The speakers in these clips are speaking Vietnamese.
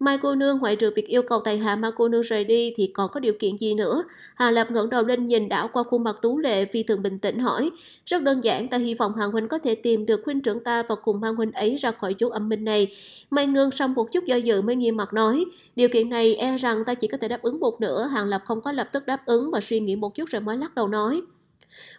Mai cô nương ngoại trừ việc yêu cầu tài hạ mang cô nương rời đi thì còn có điều kiện gì nữa? Hà lập ngẩng đầu lên nhìn đảo qua khuôn mặt tú lệ vì thường bình tĩnh hỏi. Rất đơn giản, ta hy vọng Hoàng Huynh có thể tìm được huynh trưởng ta và cùng mang huynh ấy ra khỏi chỗ âm minh này. Mai ngương xong một chút do dự mới nghiêm mặt nói. Điều kiện này e rằng ta chỉ có thể đáp ứng một nữa Hàng Lập không có lập tức đáp ứng mà suy nghĩ một chút rồi mới lắc đầu nói.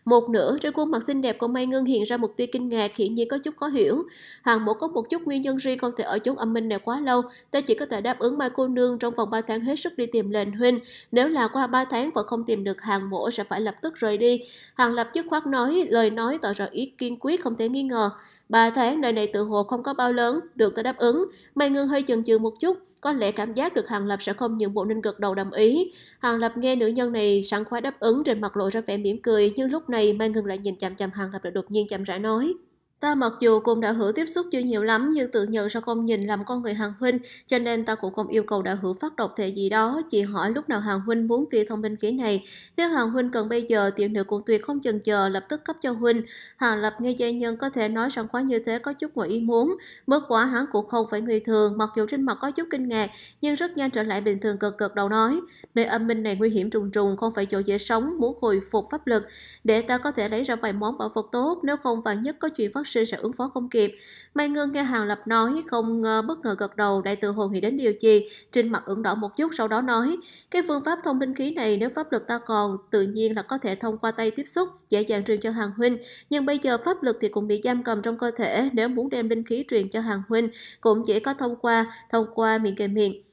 Một nửa trên khuôn mặt xinh đẹp của Mai Ngân hiện ra một tia kinh ngạc hiển nhiên có chút khó hiểu. Hàng mẫu có một chút nguyên nhân riêng không thể ở chốn âm minh này quá lâu, ta chỉ có thể đáp ứng Mai cô nương trong vòng 3 tháng hết sức đi tìm lệnh huynh. Nếu là qua 3 tháng vẫn không tìm được hàng mẫu sẽ phải lập tức rời đi. Hàng lập dứt khoát nói, lời nói tỏ ra ý kiên quyết không thể nghi ngờ. Ba tháng nơi này tự hồ không có bao lớn, được ta đáp ứng. Mai Ngân hơi chần chừ một chút, có lẽ cảm giác được Hàng Lập sẽ không nhượng bộ nên gật đầu đồng ý. Hàng Lập nghe nữ nhân này sẵn khoái đáp ứng trên mặt lộ ra vẻ mỉm cười, nhưng lúc này Mai Ngân lại nhìn chằm chằm Hàng Lập rồi đột nhiên chậm rãi nói. Ta mặc dù cùng đạo hữu tiếp xúc chưa nhiều lắm nhưng tự nhận sao công nhìn làm con người Hàng Huynh cho nên ta cũng không yêu cầu đạo hữu phát độc thể gì đó chỉ hỏi lúc nào Hàng Huynh muốn tia thông minh khí này. Nếu Hàng Huynh cần bây giờ tiểu nữ cũng tuyệt không chần chờ lập tức cấp cho Huynh. Hàng Lập nghe dây nhân có thể nói sẵn quá như thế có chút ngoài ý muốn. Bất quả hắn cũng không phải người thường mặc dù trên mặt có chút kinh ngạc nhưng rất nhanh trở lại bình thường cực cực đầu nói. Nơi âm minh này nguy hiểm trùng trùng không phải chỗ dễ sống muốn hồi phục pháp lực để ta có thể lấy ra vài món bảo vật tốt nếu không vạn nhất có chuyện phát vaccine sẽ ứng phó không kịp. Mai Ngân nghe Hàng Lập nói, không ngờ bất ngờ gật đầu, đại tự hồn nghĩ đến điều gì, trên mặt ửng đỏ một chút sau đó nói, cái phương pháp thông linh khí này nếu pháp lực ta còn, tự nhiên là có thể thông qua tay tiếp xúc, dễ dàng truyền cho Hàng Huynh, nhưng bây giờ pháp lực thì cũng bị giam cầm trong cơ thể, nếu muốn đem linh khí truyền cho Hàng Huynh, cũng chỉ có thông qua, thông qua miệng kề miệng.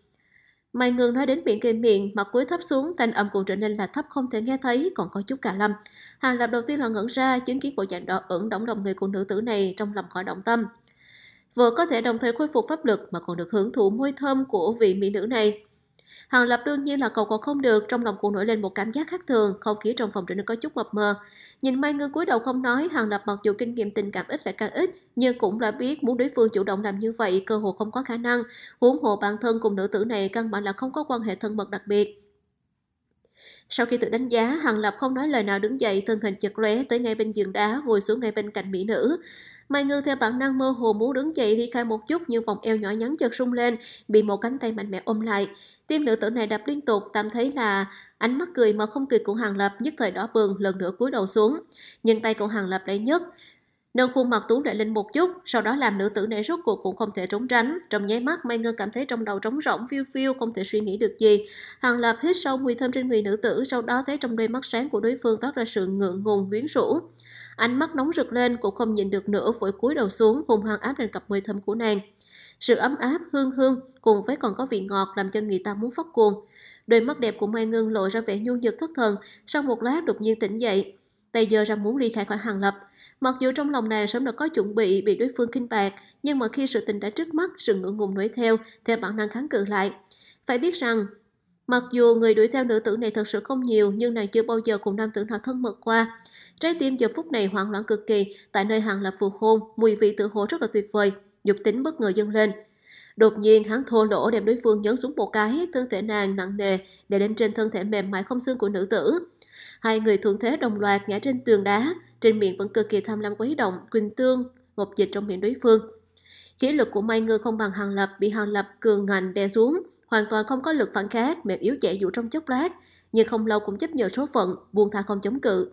Mày ngừng nói đến miệng kề miệng, mặt cuối thấp xuống, thanh âm cũng trở nên là thấp không thể nghe thấy, còn có chút cà lâm. Hàng lập đầu tiên là ngẩn ra, chứng kiến bộ dạng đỏ ửng động lòng người của nữ tử này trong lòng khỏi động tâm. Vừa có thể đồng thời khôi phục pháp lực mà còn được hưởng thụ môi thơm của vị mỹ nữ này. Hàng Lập đương nhiên là cầu còn không được, trong lòng cô nổi lên một cảm giác khác thường, không khí trong phòng trở nên có chút mập mờ. Nhìn Mai Ngân cúi đầu không nói, Hàng Lập mặc dù kinh nghiệm tình cảm ít lại càng ít, nhưng cũng đã biết muốn đối phương chủ động làm như vậy cơ hội không có khả năng, huống hồ bản thân cùng nữ tử này căn bản là không có quan hệ thân mật đặc biệt. Sau khi tự đánh giá, Hàng Lập không nói lời nào đứng dậy, thân hình chật lóe tới ngay bên giường đá, ngồi xuống ngay bên cạnh mỹ nữ. Mai Ngư theo bản năng mơ hồ muốn đứng dậy đi khai một chút nhưng vòng eo nhỏ nhắn chợt sung lên, bị một cánh tay mạnh mẽ ôm lại. Tim nữ tử này đập liên tục, tạm thấy là ánh mắt cười mà không cười của Hàng Lập nhất thời đỏ bừng lần nữa cúi đầu xuống. Nhưng tay của Hàng Lập lấy nhất, nâng khuôn mặt tú lệ lên một chút, sau đó làm nữ tử này rốt cuộc cũng không thể trốn tránh. Trong nháy mắt, Mai ngư cảm thấy trong đầu trống rỗng, phiêu phiêu, không thể suy nghĩ được gì. Hàng Lập hít sâu mùi thơm trên người nữ tử, sau đó thấy trong đôi mắt sáng của đối phương toát ra sự ngượng ngùng, quyến rũ. Ánh mắt nóng rực lên cũng không nhìn được nữa vội cúi đầu xuống hùng hăng áp lên cặp môi thơm của nàng. Sự ấm áp, hương hương cùng với còn có vị ngọt làm cho người ta muốn phát cuồng. Đôi mắt đẹp của Mai Ngân lộ ra vẻ nhu nhược thất thần, sau một lát đột nhiên tỉnh dậy. Tay giờ ra muốn ly khai khỏi hàng lập. Mặc dù trong lòng nàng sớm đã có chuẩn bị bị đối phương kinh bạc, nhưng mà khi sự tình đã trước mắt, sự ngượng ngùng nổi theo, theo bản năng kháng cự lại. Phải biết rằng, mặc dù người đuổi theo nữ tử này thật sự không nhiều, nhưng nàng chưa bao giờ cùng nam tử nào thân mật qua. Trái tim giờ phút này hoảng loạn cực kỳ, tại nơi hàng lập phù hôn, mùi vị tự hồ rất là tuyệt vời, dục tính bất ngờ dâng lên. Đột nhiên hắn thô lỗ đem đối phương nhấn xuống một cái, thân thể nàng nặng nề để lên trên thân thể mềm mại không xương của nữ tử. Hai người thuận thế đồng loạt ngã trên tường đá, trên miệng vẫn cực kỳ tham lam quấy động, quỳnh tương, ngọc dịch trong miệng đối phương. Khí lực của Mai Ngư không bằng Hàng Lập bị Hàng Lập cường ngành đè xuống, hoàn toàn không có lực phản kháng mềm yếu chạy dụ trong chốc lát, nhưng không lâu cũng chấp nhận số phận, buông tha không chống cự.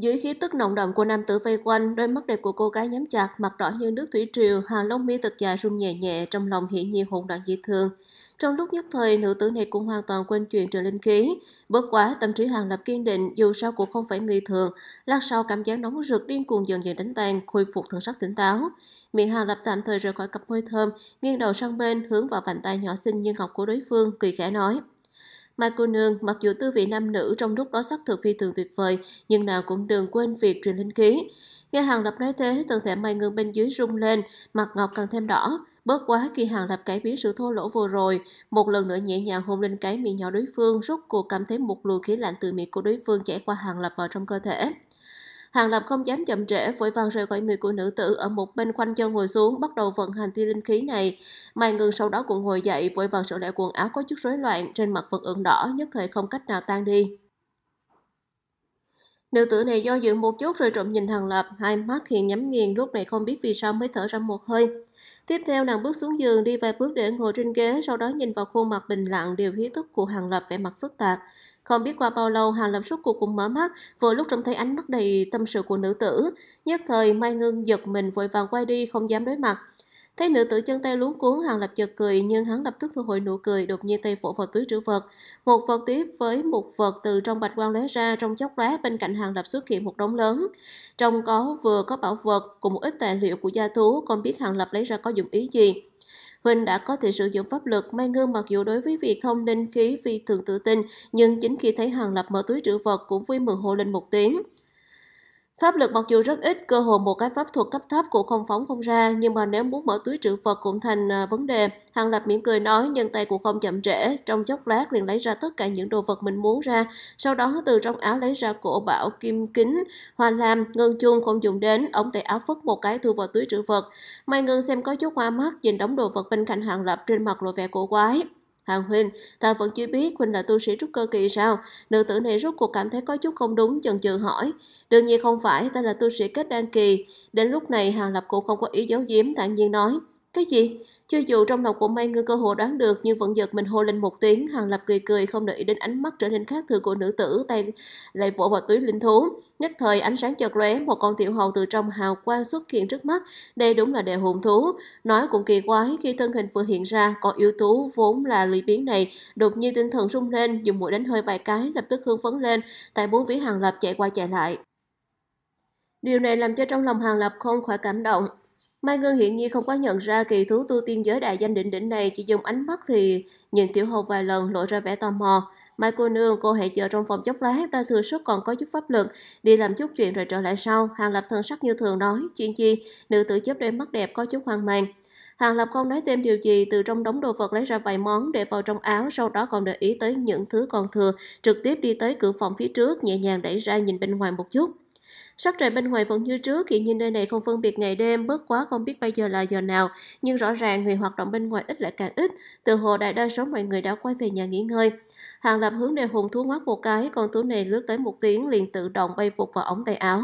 Dưới khí tức nồng đậm của nam tử vây quanh, đôi mắt đẹp của cô gái nhắm chặt, mặt đỏ như nước thủy triều, hàng lông mi thật dài run nhẹ nhẹ, trong lòng hiển nhiên hỗn loạn dị thường. Trong lúc nhất thời, nữ tử này cũng hoàn toàn quên chuyện trường linh khí. Bất quá, tâm trí hàng lập kiên định, dù sao cũng không phải người thường. Lát sau, cảm giác nóng rực điên cuồng dần dần đánh tan, khôi phục thần sắc tỉnh táo. Miệng hàng lập tạm thời rời khỏi cặp môi thơm, nghiêng đầu sang bên, hướng vào vành tay nhỏ xinh như ngọc của đối phương, cười khẽ nói. Mai cô nương, mặc dù tư vị nam nữ trong lúc đó sắc thực phi thường tuyệt vời, nhưng nào cũng đừng quên việc truyền linh khí. Nghe Hàng Lập nói thế, thân thể Mai Ngân bên dưới rung lên, mặt ngọc càng thêm đỏ. Bớt quá khi Hàng Lập cải biến sự thô lỗ vừa rồi, một lần nữa nhẹ nhàng hôn lên cái miệng nhỏ đối phương, rút cuộc cảm thấy một luồng khí lạnh từ miệng của đối phương chảy qua Hàng Lập vào trong cơ thể. Hàng Lập không dám chậm trễ, vội vàng rời khỏi người của nữ tử ở một bên khoanh chân ngồi xuống, bắt đầu vận hành tia linh khí này. Mai Ngưng sau đó cũng ngồi dậy, vội vàng sửa lại quần áo có chút rối loạn, trên mặt vẫn ửng đỏ, nhất thời không cách nào tan đi. Nữ tử này do dự một chút rồi trộm nhìn Hàng Lập, hai mắt hiện nhắm nghiền, lúc này không biết vì sao mới thở ra một hơi. Tiếp theo nàng bước xuống giường đi vài bước để ngồi trên ghế, sau đó nhìn vào khuôn mặt bình lặng điều hí tức của Hàng Lập vẻ mặt phức tạp. Không biết qua bao lâu, Hàng Lập suốt cuộc cũng mở mắt, vừa lúc trông thấy ánh mắt đầy tâm sự của nữ tử. Nhất thời, Mai Ngưng giật mình vội vàng quay đi, không dám đối mặt. Thấy nữ tử chân tay luống cuốn, Hàng Lập chợt cười, nhưng hắn lập tức thu hồi nụ cười, đột nhiên tay phổ vào túi trữ vật. Một vật tiếp với một vật từ trong bạch quang lóe ra, trong chốc lóe bên cạnh Hàng Lập xuất hiện một đống lớn. Trong có vừa có bảo vật cùng một ít tài liệu của gia thú, không biết Hàng Lập lấy ra có dụng ý gì. Huỳnh đã có thể sử dụng pháp luật, Mai Ngân mặc dù đối với việc thông linh khí vì thường tự tin, nhưng chính khi thấy Hàng Lập mở túi trữ vật cũng vui mừng hô lên một tiếng. Pháp lực mặc dù rất ít, cơ hội một cái pháp thuật cấp thấp cũng không phóng không ra, nhưng mà nếu muốn mở túi trữ vật cũng thành à, vấn đề. Hàng Lập mỉm cười nói, nhân tay cũng không chậm trễ, trong chốc lát liền lấy ra tất cả những đồ vật mình muốn ra, sau đó từ trong áo lấy ra cổ bảo, kim kính, hoa lam, ngân chuông không dùng đến, ông tay áo phất một cái thu vào túi trữ vật. Mai ngưng xem có chút hoa mắt, nhìn đóng đồ vật bên cạnh Hàng Lập trên mặt lộ vẻ cổ quái. Hàng Huynh, ta vẫn chưa biết Huynh là tu sĩ trúc cơ kỳ sao? Nữ tử này rốt cuộc cảm thấy có chút không đúng, chần chừ hỏi. Đương nhiên không phải, ta là tu sĩ kết đan kỳ. Đến lúc này Hàng Lập cũng không có ý giấu giếm, thản nhiên nói. Cái gì? Chưa dù trong lòng của Mai Ngư cơ hồ đoán được nhưng vẫn giật mình hô lên một tiếng, Hàng Lập cười cười không để ý đến ánh mắt trở nên khác thường của nữ tử, tay lại vỗ vào túi linh thú. Nhất thời ánh sáng chợt lóe, một con tiểu hầu từ trong hào quang xuất hiện trước mắt, đây đúng là đệ hồn thú. Nói cũng kỳ quái khi thân hình vừa hiện ra, con yêu thú vốn là lì biến này đột nhiên tinh thần rung lên, dùng mũi đánh hơi vài cái lập tức hương phấn lên, tại bốn phía hàng lập chạy qua chạy lại. Điều này làm cho trong lòng hàng lập không khỏi cảm động, Mai Ngân hiện nhiên không có nhận ra kỳ thú tu tiên giới đại danh đỉnh đỉnh này chỉ dùng ánh mắt thì nhìn Tiểu Hầu vài lần lộ ra vẻ tò mò. Mai cô nương, cô hãy chờ trong phòng chốc lát, ta thừa sức còn có chút pháp lực, đi làm chút chuyện rồi trở lại sau. Hàng Lập thân sắc như thường nói, chuyện gì, nữ tử chớp đôi mắt đẹp có chút hoang mang. Hàng Lập không nói thêm điều gì, từ trong đống đồ vật lấy ra vài món để vào trong áo, sau đó còn để ý tới những thứ còn thừa, trực tiếp đi tới cửa phòng phía trước, nhẹ nhàng đẩy ra nhìn bên ngoài một chút. Sắc trời bên ngoài vẫn như trước, hiện nhiên nơi này không phân biệt ngày đêm, bớt quá không biết bây giờ là giờ nào, nhưng rõ ràng người hoạt động bên ngoài ít lại càng ít, từ hồ đại đa số mọi người đã quay về nhà nghỉ ngơi. Hàng Lập hướng về hùng thú ngoắc một cái, con thú này lướt tới một tiếng liền tự động bay phục vào ống tay áo.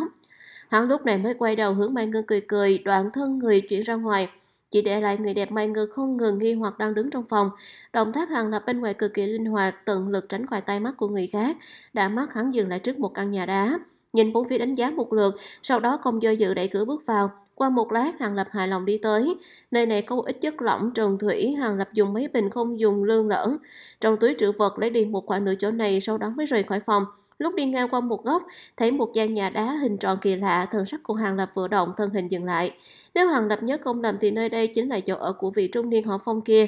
Hắn lúc này mới quay đầu hướng Mai Ngư cười cười, đoạn thân người chuyển ra ngoài. Chỉ để lại người đẹp Mai Ngư không ngừng nghi hoặc đang đứng trong phòng. Động tác Hàng Lập bên ngoài cực kỳ linh hoạt, tận lực tránh khỏi tay mắt của người khác. Đã mắt hắn dừng lại trước một căn nhà đá. Nhìn bốn phía đánh giá một lượt, sau đó không do dự đẩy cửa bước vào. Qua một lát, Hàng Lập hài lòng đi tới. Nơi này có ít chất lỏng trần thủy, Hàng Lập dùng mấy bình không dùng lương lỡn. Trong túi trữ vật lấy đi một khoảng nửa chỗ này, sau đó mới rời khỏi phòng. Lúc đi ngang qua một góc, thấy một gian nhà đá hình tròn kỳ lạ, thần sắc của Hàng Lập vừa động, thân hình dừng lại. Nếu Hàng Lập nhớ không lầm thì nơi đây chính là chỗ ở của vị trung niên họ phong kia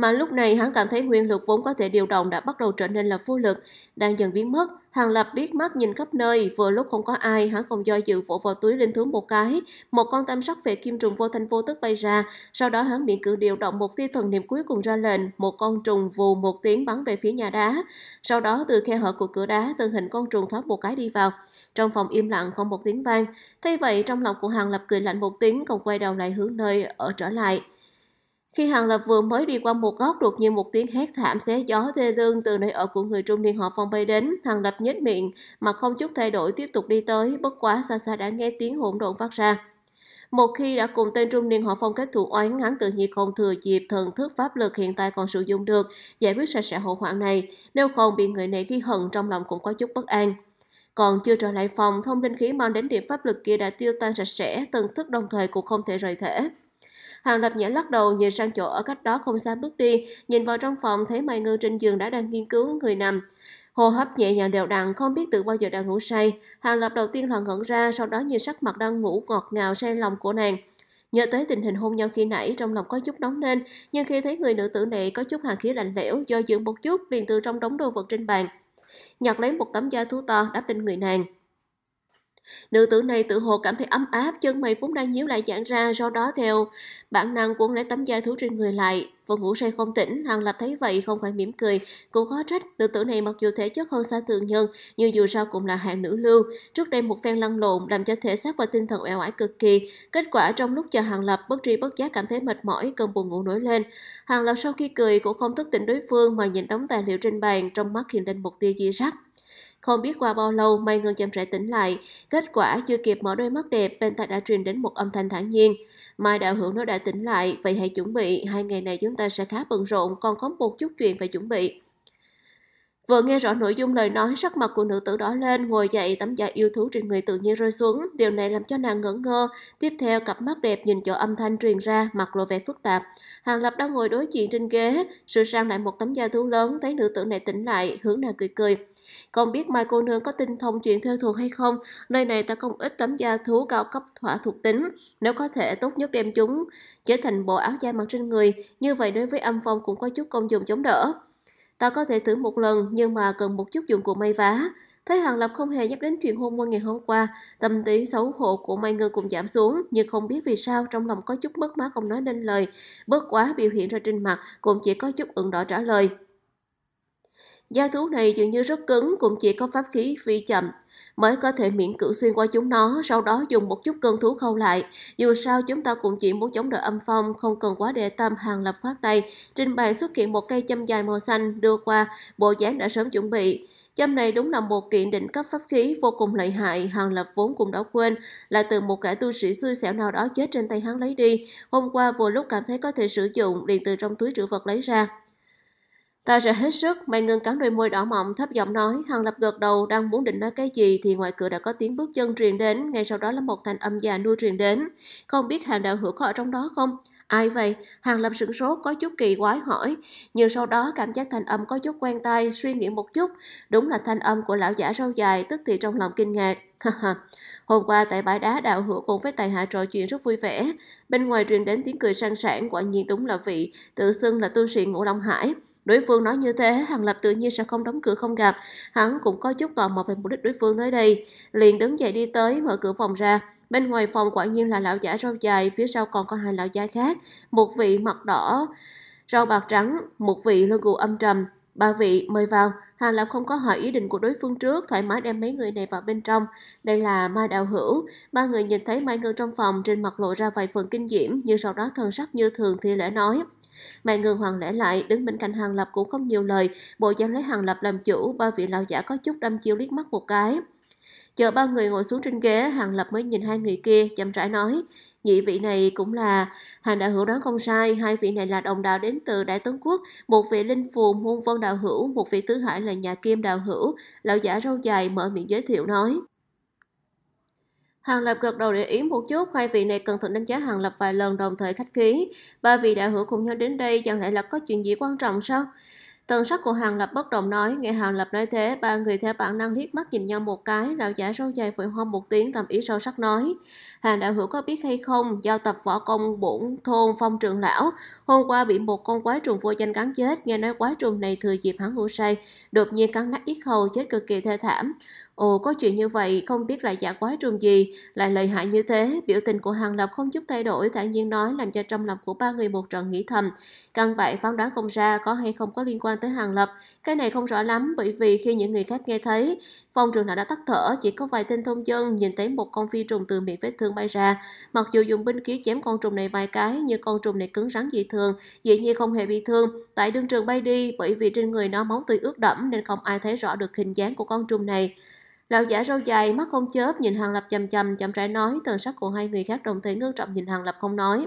mà lúc này hắn cảm thấy nguyên lực vốn có thể điều động đã bắt đầu trở nên là vô lực, đang dần biến mất. Hàng Lập điếc mắt nhìn khắp nơi, vừa lúc không có ai, hắn không do dự vỗ vào túi linh thú một cái, một con tam sắc về kim trùng vô thanh vô tức bay ra, sau đó hắn miễn cưỡng điều động một tia thần niệm cuối cùng ra lệnh, một con trùng vù một tiếng bắn về phía nhà đá. Sau đó từ khe hở của cửa đá, từng hình con trùng thoát một cái đi vào. Trong phòng im lặng không một tiếng vang, thế vậy trong lòng của Hàng Lập cười lạnh một tiếng, còn quay đầu lại hướng nơi ở trở lại. Khi Hàng Lập vừa mới đi qua một góc đột nhiên một tiếng hét thảm xé gió tê lương từ nơi ở của người trung niên họ phong bay đến, Hàng Lập nhếch miệng mà không chút thay đổi tiếp tục đi tới, bất quá xa xa đã nghe tiếng hỗn độn phát ra. Một khi đã cùng tên trung niên họ phong kết thù oán, hắn tự nhiên không thừa dịp thần thức pháp lực hiện tại còn sử dụng được, giải quyết sạch sẽ hậu hoạn này, nếu còn bị người này ghi hận trong lòng cũng có chút bất an. Còn chưa trở lại phòng, thông linh khí mang đến điểm pháp lực kia đã tiêu tan sạch sẽ, thần thức đồng thời cũng không thể rời thể. Hàng Lập Nhã lắc đầu nhìn sang chỗ ở cách đó không xa bước đi, nhìn vào trong phòng thấy Mai Ngư trên giường đã đang nghiên cứu người nằm. Hô hấp nhẹ nhàng đều đặn, không biết từ bao giờ đang ngủ say. Hàng Lập đầu tiên là ngẩn ra, sau đó nhìn sắc mặt đang ngủ ngọt ngào say lòng của nàng. Nhớ tới tình hình hôn nhau khi nãy, trong lòng có chút nóng lên, nhưng khi thấy người nữ tử này có chút hàng khí lạnh lẽo, do dự một chút liền từ trong đống đồ vật trên bàn. Nhặt lấy một tấm da thú to đắp lên người nàng. Nữ tử này tự hồ cảm thấy ấm áp, chân mày vốn đang nhíu lại giãn ra, do đó theo bản năng cuốn lấy tấm da thú trên người lại. vừa ngủ say không tỉnh, Hàng Lập thấy vậy không phải mỉm cười, cũng khó trách, nữ tử này mặc dù thể chất hơn xa thường nhân, nhưng dù sao cũng là hạng nữ lưu. Trước đây một phen lăn lộn làm cho thể xác và tinh thần eo ải cực kỳ, kết quả trong lúc chờ Hàng Lập bất tri bất giác cảm thấy mệt mỏi, cơn buồn ngủ nổi lên. Hàng Lập sau khi cười cũng không thức tỉnh đối phương mà nhìn đóng tài liệu trên bàn, trong mắt hiện lên một tia di sắc. Không biết qua bao lâu, Mai Ngân chậm rãi tỉnh lại. Kết quả chưa kịp mở đôi mắt đẹp, bên tai đã truyền đến một âm thanh thản nhiên. Mai đạo hữu nó đã tỉnh lại, vậy hãy chuẩn bị, hai ngày này chúng ta sẽ khá bận rộn, còn có một chút chuyện phải chuẩn bị. Vừa nghe rõ nội dung lời nói, sắc mặt của nữ tử đỏ lên, ngồi dậy tấm da yêu thú trên người tự nhiên rơi xuống. Điều này làm cho nàng ngẩn ngơ. Tiếp theo, cặp mắt đẹp nhìn chỗ âm thanh truyền ra, mặt lộ vẻ phức tạp. Hàng Lập đang ngồi đối diện trên ghế, sự sang lại một tấm da thú lớn, thấy nữ tử này tỉnh lại, hướng nàng cười cười. Không biết Mai cô nương có tinh thông chuyện theo thuộc hay không, nơi này ta không ít tấm da thú cao cấp thỏa thuộc tính. Nếu có thể tốt nhất đem chúng trở thành bộ áo da mặc trên người, như vậy đối với âm phong cũng có chút công dụng chống đỡ. Ta có thể thử một lần nhưng mà cần một chút dụng cụ may vá. Thấy Hàng Lập không hề nhắc đến chuyện hôn môi ngày hôm qua, tâm tí xấu hổ của Mai Ngân cũng giảm xuống, nhưng không biết vì sao trong lòng có chút mất mát không nói nên lời. Bất quá biểu hiện ra trên mặt cũng chỉ có chút ửng đỏ trả lời. Gia thú này dường như rất cứng, cũng chỉ có pháp khí phi chậm mới có thể miễn cưỡng xuyên qua chúng nó, sau đó dùng một chút cơn thú khâu lại. Dù sao chúng ta cũng chỉ muốn chống đỡ âm phong, không cần quá để tâm hàng lập khoát tay. Trên bàn xuất hiện một cây châm dài màu xanh đưa qua, bộ dáng đã sớm chuẩn bị. Châm này đúng là một kiện định cấp pháp khí vô cùng lợi hại, Hàng Lập vốn cũng đã quên, là từ một kẻ tu sĩ xui xẻo nào đó chết trên tay hắn lấy đi. Hôm qua vừa lúc cảm thấy có thể sử dụng, liền từ trong túi trữ vật lấy ra. Ta sẽ hết sức, mày ngừng cắn đôi môi đỏ mọng thấp giọng nói, hằng Lập gật đầu đang muốn định nói cái gì thì ngoài cửa đã có tiếng bước chân truyền đến, ngay sau đó là một thành âm già nua truyền đến. Không biết Hàng Đạo Hữu có ở trong đó không? Ai vậy? Hàng Lập sửng sốt có chút kỳ quái hỏi, nhưng sau đó cảm giác thanh âm có chút quen tai, suy nghĩ một chút, đúng là thanh âm của lão giả râu dài, tức thì trong lòng kinh ngạc. Hôm qua tại bãi đá đạo hữu cùng với tài hạ trò chuyện rất vui vẻ, bên ngoài truyền đến tiếng cười sang sảng quả nhiên đúng là vị tự xưng là tu sĩ Ngũ Long Hải. Đối phương nói như thế, Hàng Lập tự nhiên sẽ không đóng cửa không gặp. Hắn cũng có chút tò mò về mục đích đối phương tới đây. Liền đứng dậy đi tới, mở cửa phòng ra. Bên ngoài phòng quả nhiên là lão giả râu dài, phía sau còn có hai lão giả khác. Một vị mặt đỏ, râu bạc trắng, một vị lưng gù âm trầm. Ba vị mời vào, Hàng Lập không có hỏi ý định của đối phương trước, thoải mái đem mấy người này vào bên trong. Đây là Mai Đạo Hữu. Ba người nhìn thấy Mai Ngân trong phòng, trên mặt lộ ra vài phần kinh diễm, nhưng sau đó thần sắc như thường thì lễ nói mẹ ngừng Hoàng lẽ lại, đứng bên cạnh Hàng Lập cũng không nhiều lời, bộ dáng lấy Hàng Lập làm chủ, ba vị lão giả có chút đâm chiêu liếc mắt một cái. Chờ ba người ngồi xuống trên ghế, Hàng Lập mới nhìn hai người kia, chậm rãi nói. Nhị vị này cũng là, Hàng Đạo Hữu đoán không sai, hai vị này là đồng đạo đến từ Đại Tấn Quốc, một vị Linh Phù Muôn Vân Đạo Hữu, một vị Tứ Hải là nhà Kim Đạo Hữu, lão giả râu dài mở miệng giới thiệu nói. Hàng Lập gật đầu để ý một chút, hai vị này cần thận đánh giá Hàng Lập vài lần đồng thời khách khí. Ba vị đại hữu cùng nhau đến đây chẳng lẽ là có chuyện gì quan trọng sao? Tần sắc của Hàng Lập bất động nói, nghe Hàng Lập nói thế, ba người theo bản năng liếc mắt nhìn nhau một cái, lão giả sâu dài vội hoa một tiếng tầm ý sâu sắc nói. Hàng đại hữu có biết hay không, giao tập võ công bổn thôn phong trường lão, hôm qua bị một con quái trùng vô danh cắn chết, nghe nói quái trùng này thừa dịp hắn ngủ say, đột nhiên cắn nát yết hầu chết cực kỳ thê thảm. Ồ, có chuyện như vậy, không biết là giả quái trùng gì, lại lợi hại như thế, biểu tình của Hàng Lập không chút thay đổi, thản nhiên nói làm cho trong lòng của ba người một trận nghĩ thầm. Căn vậy phán đoán không ra có hay không có liên quan tới Hàng Lập, cái này không rõ lắm bởi vì khi những người khác nghe thấy, phòng trường lão đã tắt thở, chỉ có vài tên thông dân nhìn thấy một con phi trùng từ miệng vết thương bay ra. Mặc dù dùng binh khí chém con trùng này vài cái, nhưng con trùng này cứng rắn dị thường, dĩ nhiên không hề bị thương, tại đương trường bay đi bởi vì trên người nó máu tươi ướt đẫm nên không ai thấy rõ được hình dáng của con trùng này. Lão giả râu dài, mắt không chớp, nhìn Hàng Lập chầm chầm, chậm rãi nói, thần sắc của hai người khác đồng thời ngưng trọng nhìn Hàng Lập không nói.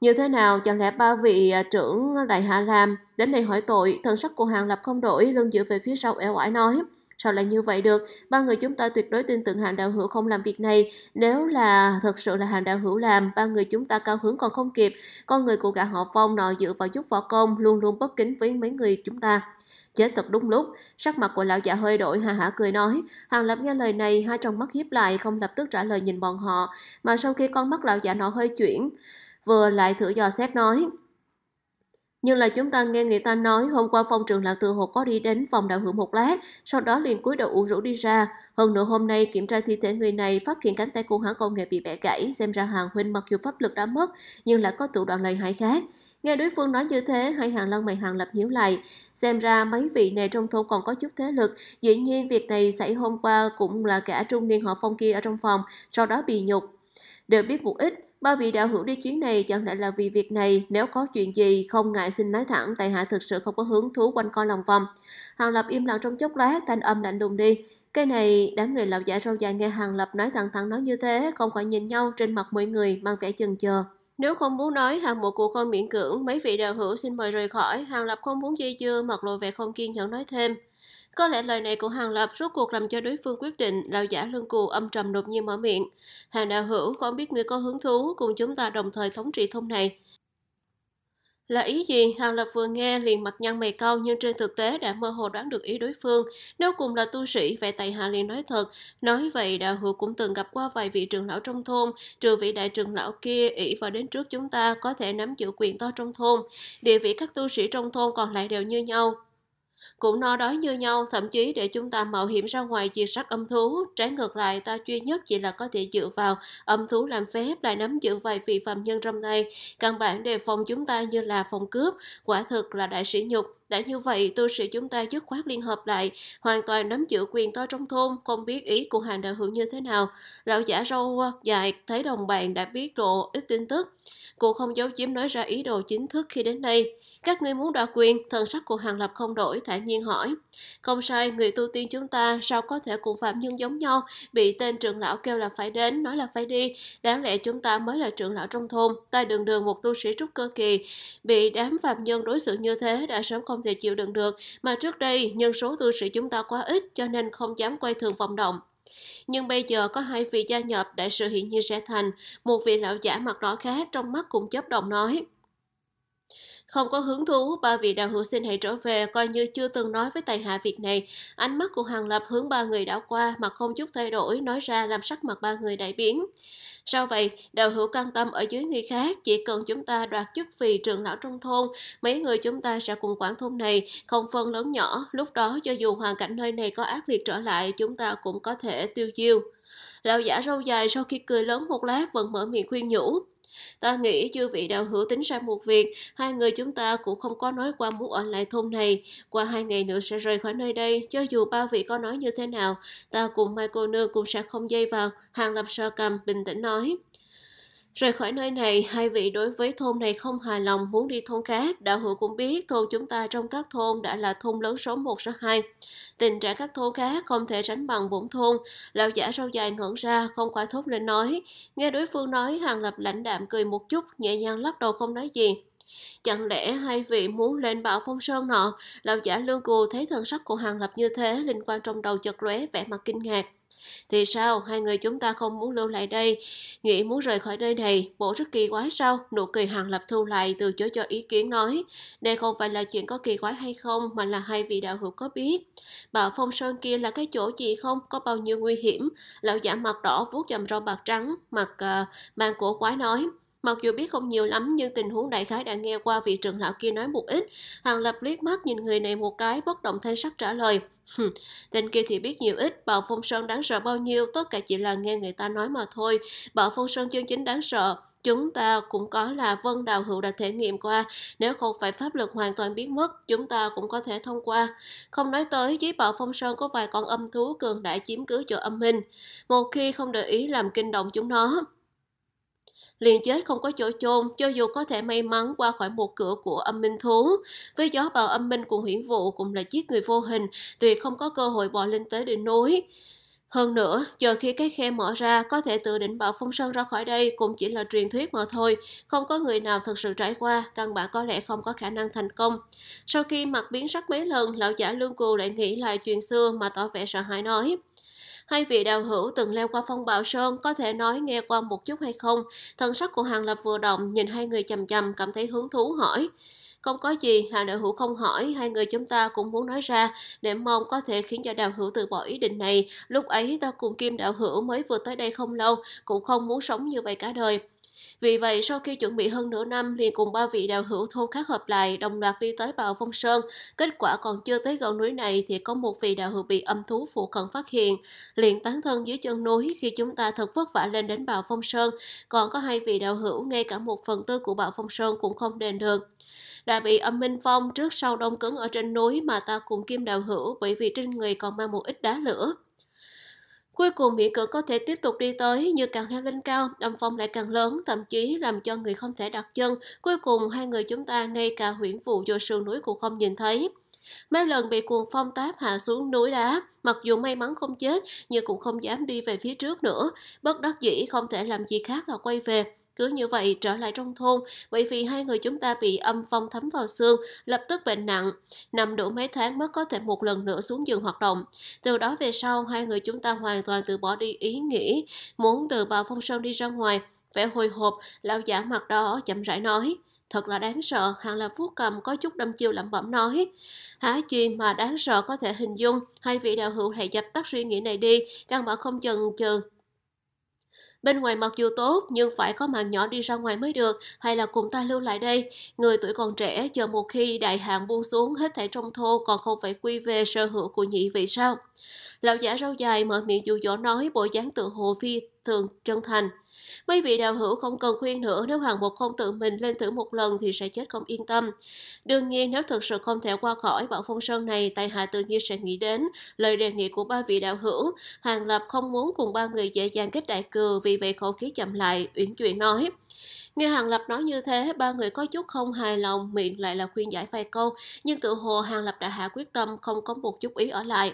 Như thế nào, chẳng lẽ ba vị à, trưởng đại hạ làm, đến đây hỏi tội, thần sắc của Hàng Lập không đổi, lưng dựa về phía sau eo oải nói. Sao lại như vậy được? Ba người chúng ta tuyệt đối tin tưởng hàng đạo hữu không làm việc này. Nếu là thật sự là hàng đạo hữu làm, ba người chúng ta cao hứng còn không kịp. Con người của cả họ phong nọ dựa vào chút võ công, luôn luôn bất kính với mấy người chúng ta. Chết thật đúng lúc, sắc mặt của lão già hơi đổi hà hả cười nói. Hàng Lập nghe lời này, hai trong mắt hiếp lại, không lập tức trả lời nhìn bọn họ, mà sau khi con mắt lão già nó hơi chuyển, vừa lại thử dò xét nói. Nhưng là chúng ta nghe người ta nói hôm qua phong trường lão tự hồ có đi đến phòng đạo hữu một lát, sau đó liền cúi đầu ủ rũ đi ra. Hơn nữa hôm nay kiểm tra thi thể người này phát hiện cánh tay của hắn công nghệ bị bẻ gãy, xem ra hàng huynh mặc dù pháp lực đã mất nhưng lại có tụ đoạn lợi hại khác. Nghe đối phương nói như thế, hai hàng lông mày hàng lập nhíu lại. Xem ra mấy vị này trong thôn còn có chút thế lực. Dĩ nhiên việc này xảy hôm qua cũng là cả trung niên họ phong kia ở trong phòng, sau đó bị nhục. Đều biết một ít, ba vị đạo hữu đi chuyến này chẳng lẽ là vì việc này, nếu có chuyện gì không ngại xin nói thẳng, tại hạ thực sự không có hứng thú quanh co lòng vòng. Hàng lập im lặng trong chốc lát, thanh âm lạnh lùng đi. Cái này, đám người lão giả râu dài nghe Hàng Lập nói thẳng thắn nói như thế, không khỏi nhìn nhau trên mặt mỗi người mang vẻ chần chờ. Nếu không muốn nói hạng mục của con miễn cưỡng, mấy vị đạo hữu xin mời rời khỏi, Hàng Lập không muốn dây dưa, mặc lộ vẻ không kiên nhẫn nói thêm. Có lẽ lời này của Hàng Lập rốt cuộc làm cho đối phương quyết định, lão giả lương cù âm trầm đột nhiên mở miệng. Hàng đạo hữu, con biết người có hứng thú, cùng chúng ta đồng thời thống trị thôn này. Là ý gì? Hàng Lập vừa nghe liền mặt nhăn mày cau nhưng trên thực tế đã mơ hồ đoán được ý đối phương. Nếu cùng là tu sĩ, vậy tại hạ liền nói thật. Nói vậy đạo hữu cũng từng gặp qua vài vị trưởng lão trong thôn, trừ vị đại trưởng lão kia ỷ vào đến trước chúng ta có thể nắm giữ quyền to trong thôn. Địa vị các tu sĩ trong thôn còn lại đều như nhau, cũng no đói như nhau, thậm chí để chúng ta mạo hiểm ra ngoài diệt sát âm thú. Trái ngược lại, ta duy nhất chỉ là có thể dựa vào âm thú làm phép lại nắm giữ vài vị phạm nhân trong tay. Căn bản đề phòng chúng ta như là phòng cướp, quả thực là đại sĩ nhục. Đã như vậy, tu sĩ chúng ta dứt khoát liên hợp lại, hoàn toàn nắm giữ quyền to trong thôn, không biết ý của hàng đạo hữu như thế nào. Lão giả râu dài thấy đồng bạn đã biết lộ ít tin tức. Cô không giấu chiếm nói ra ý đồ chính thức khi đến đây. Các ngươi muốn đoạt quyền, thần sắc của Hàng Lập không đổi, thản nhiên hỏi. Không sai, người tu tiên chúng ta sao có thể cùng phạm nhân giống nhau, bị tên trưởng lão kêu là phải đến, nói là phải đi. Đáng lẽ chúng ta mới là trưởng lão trong thôn, ta đường đường một tu sĩ trúc cơ kỳ. Bị đám phạm nhân đối xử như thế đã sớm không không thể chịu đựng được, mà trước đây nhân số tu sĩ chúng ta quá ít cho nên không dám quay thường vọng động. Nhưng bây giờ có hai vị gia nhập đại sự hiện như sẽ thành, một vị lão giả mặt đỏ khác trong mắt cũng chớp động nói. Không có hứng thú, ba vị đạo hữu xin hãy trở về, coi như chưa từng nói với tài hạ việc này. Ánh mắt của Hàng Lập hướng ba người đảo qua mà không chút thay đổi, nói ra làm sắc mặt ba người đại biến. Do vậy, đạo hữu can tâm ở dưới người khác, chỉ cần chúng ta đoạt chức vị trưởng lão trong thôn, mấy người chúng ta sẽ cùng quản thôn này, không phân lớn nhỏ, lúc đó cho dù hoàn cảnh nơi này có ác liệt trở lại, chúng ta cũng có thể tiêu diêu. Lão giả râu dài sau khi cười lớn một lát vẫn mở miệng khuyên nhủ. Ta nghĩ chưa vị đạo hữu tính ra một việc, hai người chúng ta cũng không có nói qua muốn ở lại thôn này. Qua hai ngày nữa sẽ rời khỏi nơi đây, cho dù ba vị có nói như thế nào, ta cùng mai cô nương cũng sẽ không dây vào. Hàng lập so cầm, bình tĩnh nói. Rời khỏi nơi này, hai vị đối với thôn này không hài lòng muốn đi thôn khác. Đạo hữu cũng biết thôn chúng ta trong các thôn đã là thôn lớn số 1 số 2. Tình trạng các thôn khác không thể tránh bằng bổn thôn. Lão giả râu dài ngẩn ra, không khỏi thốt lên nói. Nghe đối phương nói, Hàng Lập lãnh đạm cười một chút, nhẹ nhàng lắc đầu không nói gì. Chẳng lẽ hai vị muốn lên bảo phong sơn nọ? Lão giả lương cù thấy thần sắc của Hàng Lập như thế, linh quan trong đầu chợt lóe vẻ mặt kinh ngạc. Thì sao, hai người chúng ta không muốn lưu lại đây, nghĩ muốn rời khỏi nơi này, bộ rất kỳ quái sao? Nụ cười hàng lập thu lại từ chối cho ý kiến nói, đây không phải là chuyện có kỳ quái hay không mà là hai vị đạo hữu có biết. Bảo Phong Sơn kia là cái chỗ gì không, có bao nhiêu nguy hiểm? Lão giả mặt đỏ vuốt dầm râu bạc trắng, mặt uh, mang cổ quái nói, Mặc dù biết không nhiều lắm nhưng tình huống đại khái đã nghe qua vị trưởng lão kia nói một ít. Hàng Lập liếc mắt nhìn người này một cái bất động thanh sắc trả lời. Hừm, tên kia thì biết nhiều ít, Bảo Phong Sơn đáng sợ bao nhiêu, tất cả chỉ là nghe người ta nói mà thôi. Bảo Phong Sơn chân chính đáng sợ, chúng ta cũng có là Vân Đào Hữu đã thể nghiệm qua, nếu không phải pháp lực hoàn toàn biến mất, chúng ta cũng có thể thông qua. Không nói tới, dưới bạo phong sơn có vài con âm thú cường đại chiếm cứ chỗ âm minh. Một khi không để ý làm kinh động chúng nó, liền chết không có chỗ chôn cho dù có thể may mắn qua khỏi một cửa của âm minh thú. Với gió bào âm minh cùng hiển vụ cũng là chiếc người vô hình, tuyệt không có cơ hội bò lên tới đỉnh núi. Hơn nữa, chờ khi cái khe mở ra, có thể tự định bảo phong sơn ra khỏi đây cũng chỉ là truyền thuyết mà thôi, không có người nào thật sự trải qua, căn bản có lẽ không có khả năng thành công. Sau khi mặt biến sắc mấy lần, lão giả lương cù lại nghĩ lại chuyện xưa mà tỏ vẻ sợ hãi nói. Hai vị đào hữu từng leo qua phong bạo sơn có thể nói nghe qua một chút hay không? Thần sắc của Hàng Lập vừa động, nhìn hai người chầm chầm, cảm thấy hứng thú hỏi. Không có gì, hàng đạo hữu không hỏi, hai người chúng ta cũng muốn nói ra, để mong có thể khiến cho đạo hữu từ bỏ ý định này. Lúc ấy ta cùng kim đạo hữu mới vừa tới đây không lâu, cũng không muốn sống như vậy cả đời. Vì vậy, sau khi chuẩn bị hơn nửa năm, liền cùng ba vị đạo hữu thôn khác hợp lại, đồng loạt đi tới Bào Phong Sơn. Kết quả còn chưa tới gần núi này thì có một vị đạo hữu bị âm thú phụ cận phát hiện, liền tán thân dưới chân núi khi chúng ta thật vất vả lên đến Bào Phong Sơn. Còn có hai vị đạo hữu, ngay cả một phần tư của Bào Phong Sơn cũng không đền được đã bị âm minh phong trước sau đông cứng ở trên núi mà ta cùng kim đạo hữu bởi vì trên người còn mang một ít đá lửa. Cuối cùng miễn cưỡng có thể tiếp tục đi tới, như càng leo lên cao, âm phong lại càng lớn, thậm chí làm cho người không thể đặt chân. Cuối cùng hai người chúng ta ngay cả huyễn vụ vô sườn núi cũng không nhìn thấy. Mấy lần bị cuồng phong táp hạ xuống núi đá, mặc dù may mắn không chết nhưng cũng không dám đi về phía trước nữa, bất đắc dĩ không thể làm gì khác là quay về, cứ như vậy trở lại trong thôn, bởi vì hai người chúng ta bị âm phong thấm vào xương, lập tức bệnh nặng. Nằm đủ mấy tháng mới có thể một lần nữa xuống giường hoạt động. Từ đó về sau, hai người chúng ta hoàn toàn từ bỏ đi ý nghĩ, muốn từ bào phong sơn đi ra ngoài. Vẻ hồi hộp, lão giả mặt đỏ chậm rãi nói. Thật là đáng sợ, hàng là phút cầm có chút đâm chiêu lẩm bẩm nói. Há chi mà đáng sợ có thể hình dung, hai vị đạo hữu hãy dập tắt suy nghĩ này đi, căn bản không chần chừ Bên ngoài mặc dù tốt nhưng phải có mạng nhỏ đi ra ngoài mới được hay là cùng ta lưu lại đây. Người tuổi còn trẻ chờ một khi đại hạn buông xuống hết thảy trong thô còn không phải quy về sở hữu của nhị vị sao. Lão giả râu dài mở miệng dụ dỗ nói bộ dáng tự hồ phi thường chân thành. Mấy vị đạo hữu không cần khuyên nữa, nếu Hàng một không tự mình lên thử một lần thì sẽ chết không yên tâm. Đương nhiên, nếu thực sự không thể qua khỏi Bảo Phong Sơn này, tại Hạ tự nhiên sẽ nghĩ đến lời đề nghị của ba vị đạo hữu. Hàng Lập không muốn cùng ba người dễ dàng kết đại cừu, vì vậy khẩu khí chậm lại, uyển chuyển nói. Nghe Hàng Lập nói như thế, ba người có chút không hài lòng, miệng lại là khuyên giải vài câu, nhưng tự hồ Hàng Lập đã hạ quyết tâm không có một chút ý ở lại.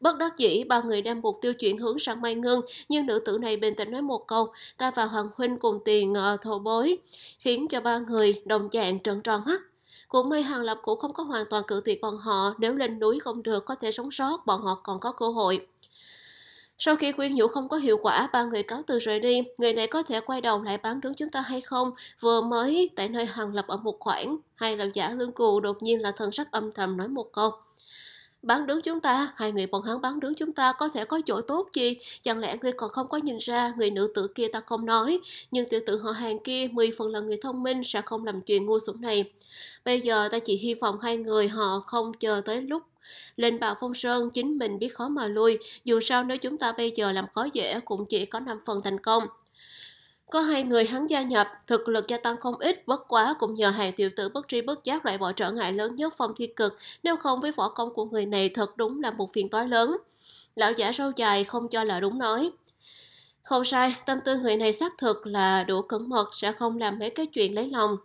Bất đắc dĩ, ba người đem mục tiêu chuyển hướng sang Mai Ngân, nhưng nữ tử này bình tĩnh nói một câu, ta và Hoàng Huynh cùng tiền uh, thổ bối, khiến cho ba người đồng dạng trợn tròn mắt. Cũng may hoàng Lập cũng không có hoàn toàn cự tuyệt bọn họ, nếu lên núi không được có thể sống sót, bọn họ còn có cơ hội. Sau khi khuyên nhủ không có hiệu quả, ba người cáo từ rời đi, người này có thể quay đầu lại bán đứng chúng ta hay không? Vừa mới tại nơi Hàng Lập ở một khoảng, hay làm giả lương cù đột nhiên là thần sắc âm thầm nói một câu bán đứng chúng ta hai người bọn hắn bán đứng chúng ta có thể có chỗ tốt chi chẳng lẽ ngươi còn không có nhìn ra người nữ tử kia ta không nói nhưng tiểu tử họ hàng kia mười phần là người thông minh sẽ không làm chuyện ngu xuẩn này bây giờ ta chỉ hy vọng hai người họ không chờ tới lúc lên bào phong sơn chính mình biết khó mà lui dù sao nếu chúng ta bây giờ làm khó dễ cũng chỉ có 5 phần thành công có hai người hắn gia nhập, thực lực gia tăng không ít, bất quá cũng nhờ hàng tiểu tử bất tri bất giác loại bỏ trở ngại lớn nhất phong thi cực, nếu không với võ công của người này thật đúng là một phiền toái lớn. Lão giả râu dài không cho là đúng nói. Không sai, tâm tư người này xác thực là đủ cẩn mật sẽ không làm mấy cái chuyện lấy lòng,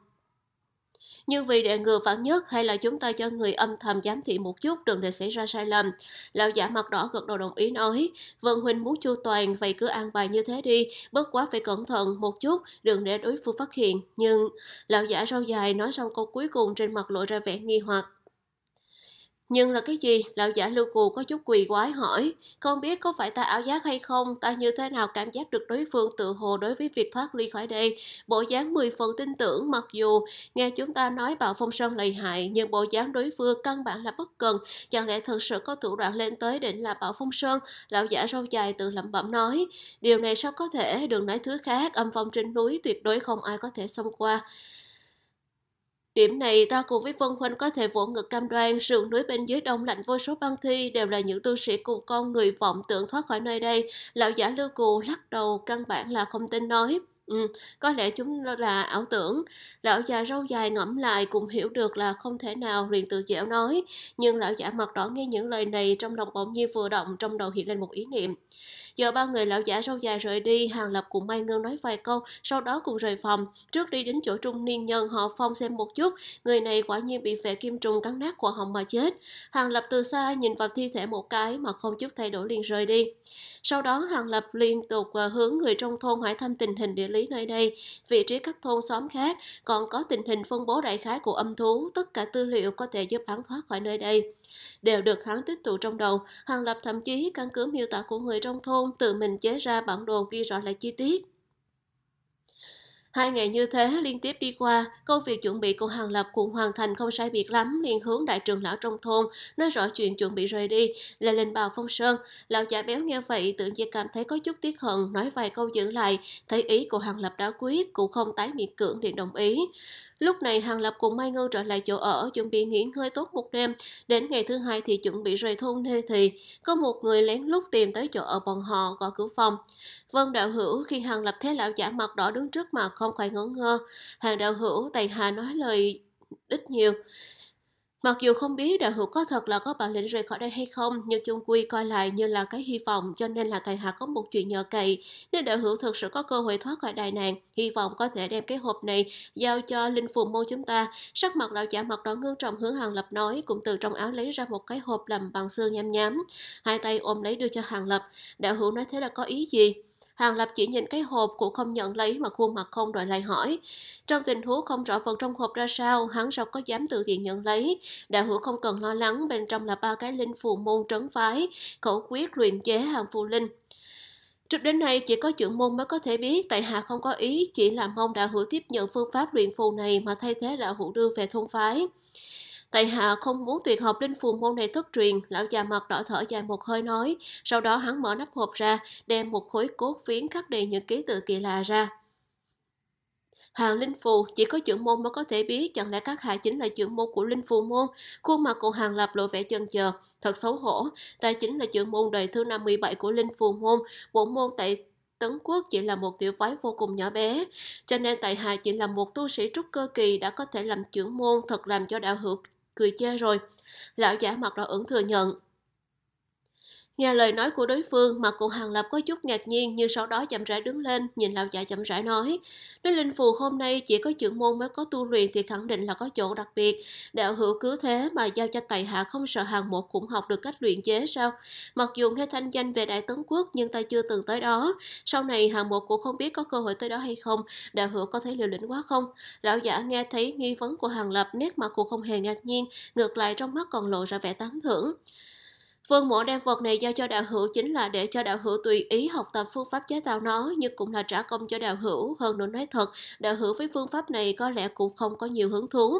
nhưng vì để ngừa phản nhất hay là chúng ta cho người âm thầm giám thị một chút đừng để xảy ra sai lầm. Lão giả mặt đỏ gật đầu đồng ý nói, Vân Huynh muốn chu toàn vậy cứ ăn bài như thế đi, bất quá phải cẩn thận một chút, đừng để đối phương phát hiện. Nhưng lão giả rau dài nói xong câu cuối cùng trên mặt lộ ra vẻ nghi hoặc. Nhưng là cái gì? Lão giả lưu cù có chút quỳ quái hỏi. Không biết có phải ta ảo giác hay không, ta như thế nào cảm giác được đối phương tự hồ đối với việc thoát ly khỏi đây. Bộ dáng mười phần tin tưởng mặc dù nghe chúng ta nói bảo phong sơn lợi hại, nhưng bộ dáng đối phương căn bản là bất cần. Chẳng lẽ thật sự có thủ đoạn lên tới định là bảo phong sơn? Lão giả râu dài tự lẩm bẩm nói. Điều này sao có thể, đừng nói thứ khác, âm phong trên núi tuyệt đối không ai có thể xông qua. Điểm này ta cùng với Vân Huynh có thể vỗ ngực cam đoan sườn núi bên dưới đông lạnh vô số băng thi đều là những tu sĩ cùng con người vọng tưởng thoát khỏi nơi đây. Lão giả lưu cù lắc đầu căn bản là không tin nói. Ừ, có lẽ chúng là ảo tưởng. Lão già râu dài ngẫm lại cũng hiểu được là không thể nào liền tự dẻo nói. Nhưng lão giả mặt đỏ nghe những lời này trong lòng bỗng nhiên vừa động trong đầu hiện lên một ý niệm. Giờ ba người lão giả râu dài rời đi, Hàng Lập cùng Mai Ngân nói vài câu, sau đó cùng rời phòng. Trước đi đến chỗ trung niên nhân họ Phong xem một chút, người này quả nhiên bị vệ kim trùng cắn nát quả hồng mà chết. Hàng Lập từ xa nhìn vào thi thể một cái mà không chút thay đổi liền rời đi. Sau đó Hàng Lập liên tục à, hướng người trong thôn hỏi thăm tình hình địa lý nơi đây, vị trí các thôn xóm khác, còn có tình hình phân bố đại khái của âm thú, tất cả tư liệu có thể giúp hắn thoát khỏi nơi đây đều được hắn tích tụ trong đầu. Hàng Lập thậm chí căn cứ miêu tả của người trong thôn tự mình chế ra bản đồ ghi rõ lại chi tiết. Hai ngày như thế liên tiếp đi qua, công việc chuẩn bị của Hàng Lập cũng hoàn thành không sai biệt lắm, liền hướng đại trưởng lão trong thôn, nói rõ chuyện chuẩn bị rời đi, là lên bào phong sơn. Lão già béo nghe vậy tự nhiên cảm thấy có chút tiếc hận, nói vài câu giữ lại, thấy ý của Hàng Lập đã quyết, cũng không tái miệng cưỡng để đồng ý. Lúc này Hàng Lập cùng Mai Ngư trở lại chỗ ở, chuẩn bị nghỉ ngơi tốt một đêm. Đến ngày thứ hai thì chuẩn bị rời thôn Nê Thì. Có một người lén lút tìm tới chỗ ở bọn họ, gọi cửa phòng. Vân Đạo Hữu khi Hàng Lập thế lão giả mặt đỏ đứng trước mặt không khỏi ngỡ ngơ. Hàng Đạo Hữu tài hà nói lời ít nhiều. Mặc dù không biết đạo hữu có thật là có bản lĩnh rời khỏi đây hay không, nhưng chung quy coi lại như là cái hy vọng cho nên là tài hạ có một chuyện nhờ cậy. Nếu đạo hữu thực sự có cơ hội thoát khỏi đại nạn, hy vọng có thể đem cái hộp này giao cho linh phù môn chúng ta. Sắc mặt lão giả mặt đỏ ngưng trọng hướng hàng lập nói, cũng từ trong áo lấy ra một cái hộp làm bằng xương nhám nhám. Hai tay ôm lấy đưa cho hàng lập. Đạo hữu nói thế là có ý gì? Hàng Lập chỉ nhìn cái hộp cũng không nhận lấy mà khuôn mặt không đợi lại hỏi. Trong tình huống không rõ vật trong hộp ra sao, hắn sao có dám tự tiện nhận lấy. Đạo hữu không cần lo lắng, bên trong là ba cái linh phù môn trấn phái, khẩu quyết luyện chế hàng phù linh. Trước đến nay chỉ có trưởng môn mới có thể biết, tại hạ không có ý, chỉ là mong đạo hữu tiếp nhận phương pháp luyện phù này mà thay thế đạo hữu đưa về thôn phái. Tại hạ không muốn tuyệt học linh phù môn này thất truyền, lão già mặt đỏ thở dài một hơi nói, sau đó hắn mở nắp hộp ra, đem một khối cốt phiến khắc đầy những ký tự kỳ lạ ra. Hàng linh phù chỉ có trưởng môn mới có thể biết chẳng lẽ các hạ chính là trưởng môn của linh phù môn. Khuôn mặt của hàng lập lộ vẻ chần chờ, thật xấu hổ. Ta chính là trưởng môn đời thứ 57 của linh phù môn, bộ môn tại Tấn Quốc chỉ là một tiểu phái vô cùng nhỏ bé, cho nên tại hạ chỉ là một tu sĩ trúc cơ kỳ đã có thể làm trưởng môn thật làm cho đạo hữu Cười chê rồi. Lão giả mặt đỏ ửng thừa nhận, Nghe lời nói của đối phương, mặt của Hàng Lập có chút ngạc nhiên nhưng sau đó chậm rãi đứng lên, nhìn lão giả chậm rãi nói. Nếu linh phù hôm nay chỉ có trưởng môn mới có tu luyện thì khẳng định là có chỗ đặc biệt. Đạo hữu cứ thế mà giao cho tài hạ không sợ hàng một cũng học được cách luyện chế sao? Mặc dù nghe thanh danh về Đại Tấn Quốc nhưng ta chưa từng tới đó. Sau này hàng một cũng không biết có cơ hội tới đó hay không. Đạo hữu có thấy liều lĩnh quá không? Lão giả nghe thấy nghi vấn của Hàng Lập nét mặt của không hề ngạc nhiên, ngược lại trong mắt còn lộ ra vẻ tán thưởng phương Mộ đem vật này giao cho đạo hữu chính là để cho đạo hữu tùy ý học tập phương pháp chế tạo nó, nhưng cũng là trả công cho đạo hữu. Hơn nữa nói thật, đạo hữu với phương pháp này có lẽ cũng không có nhiều hứng thú.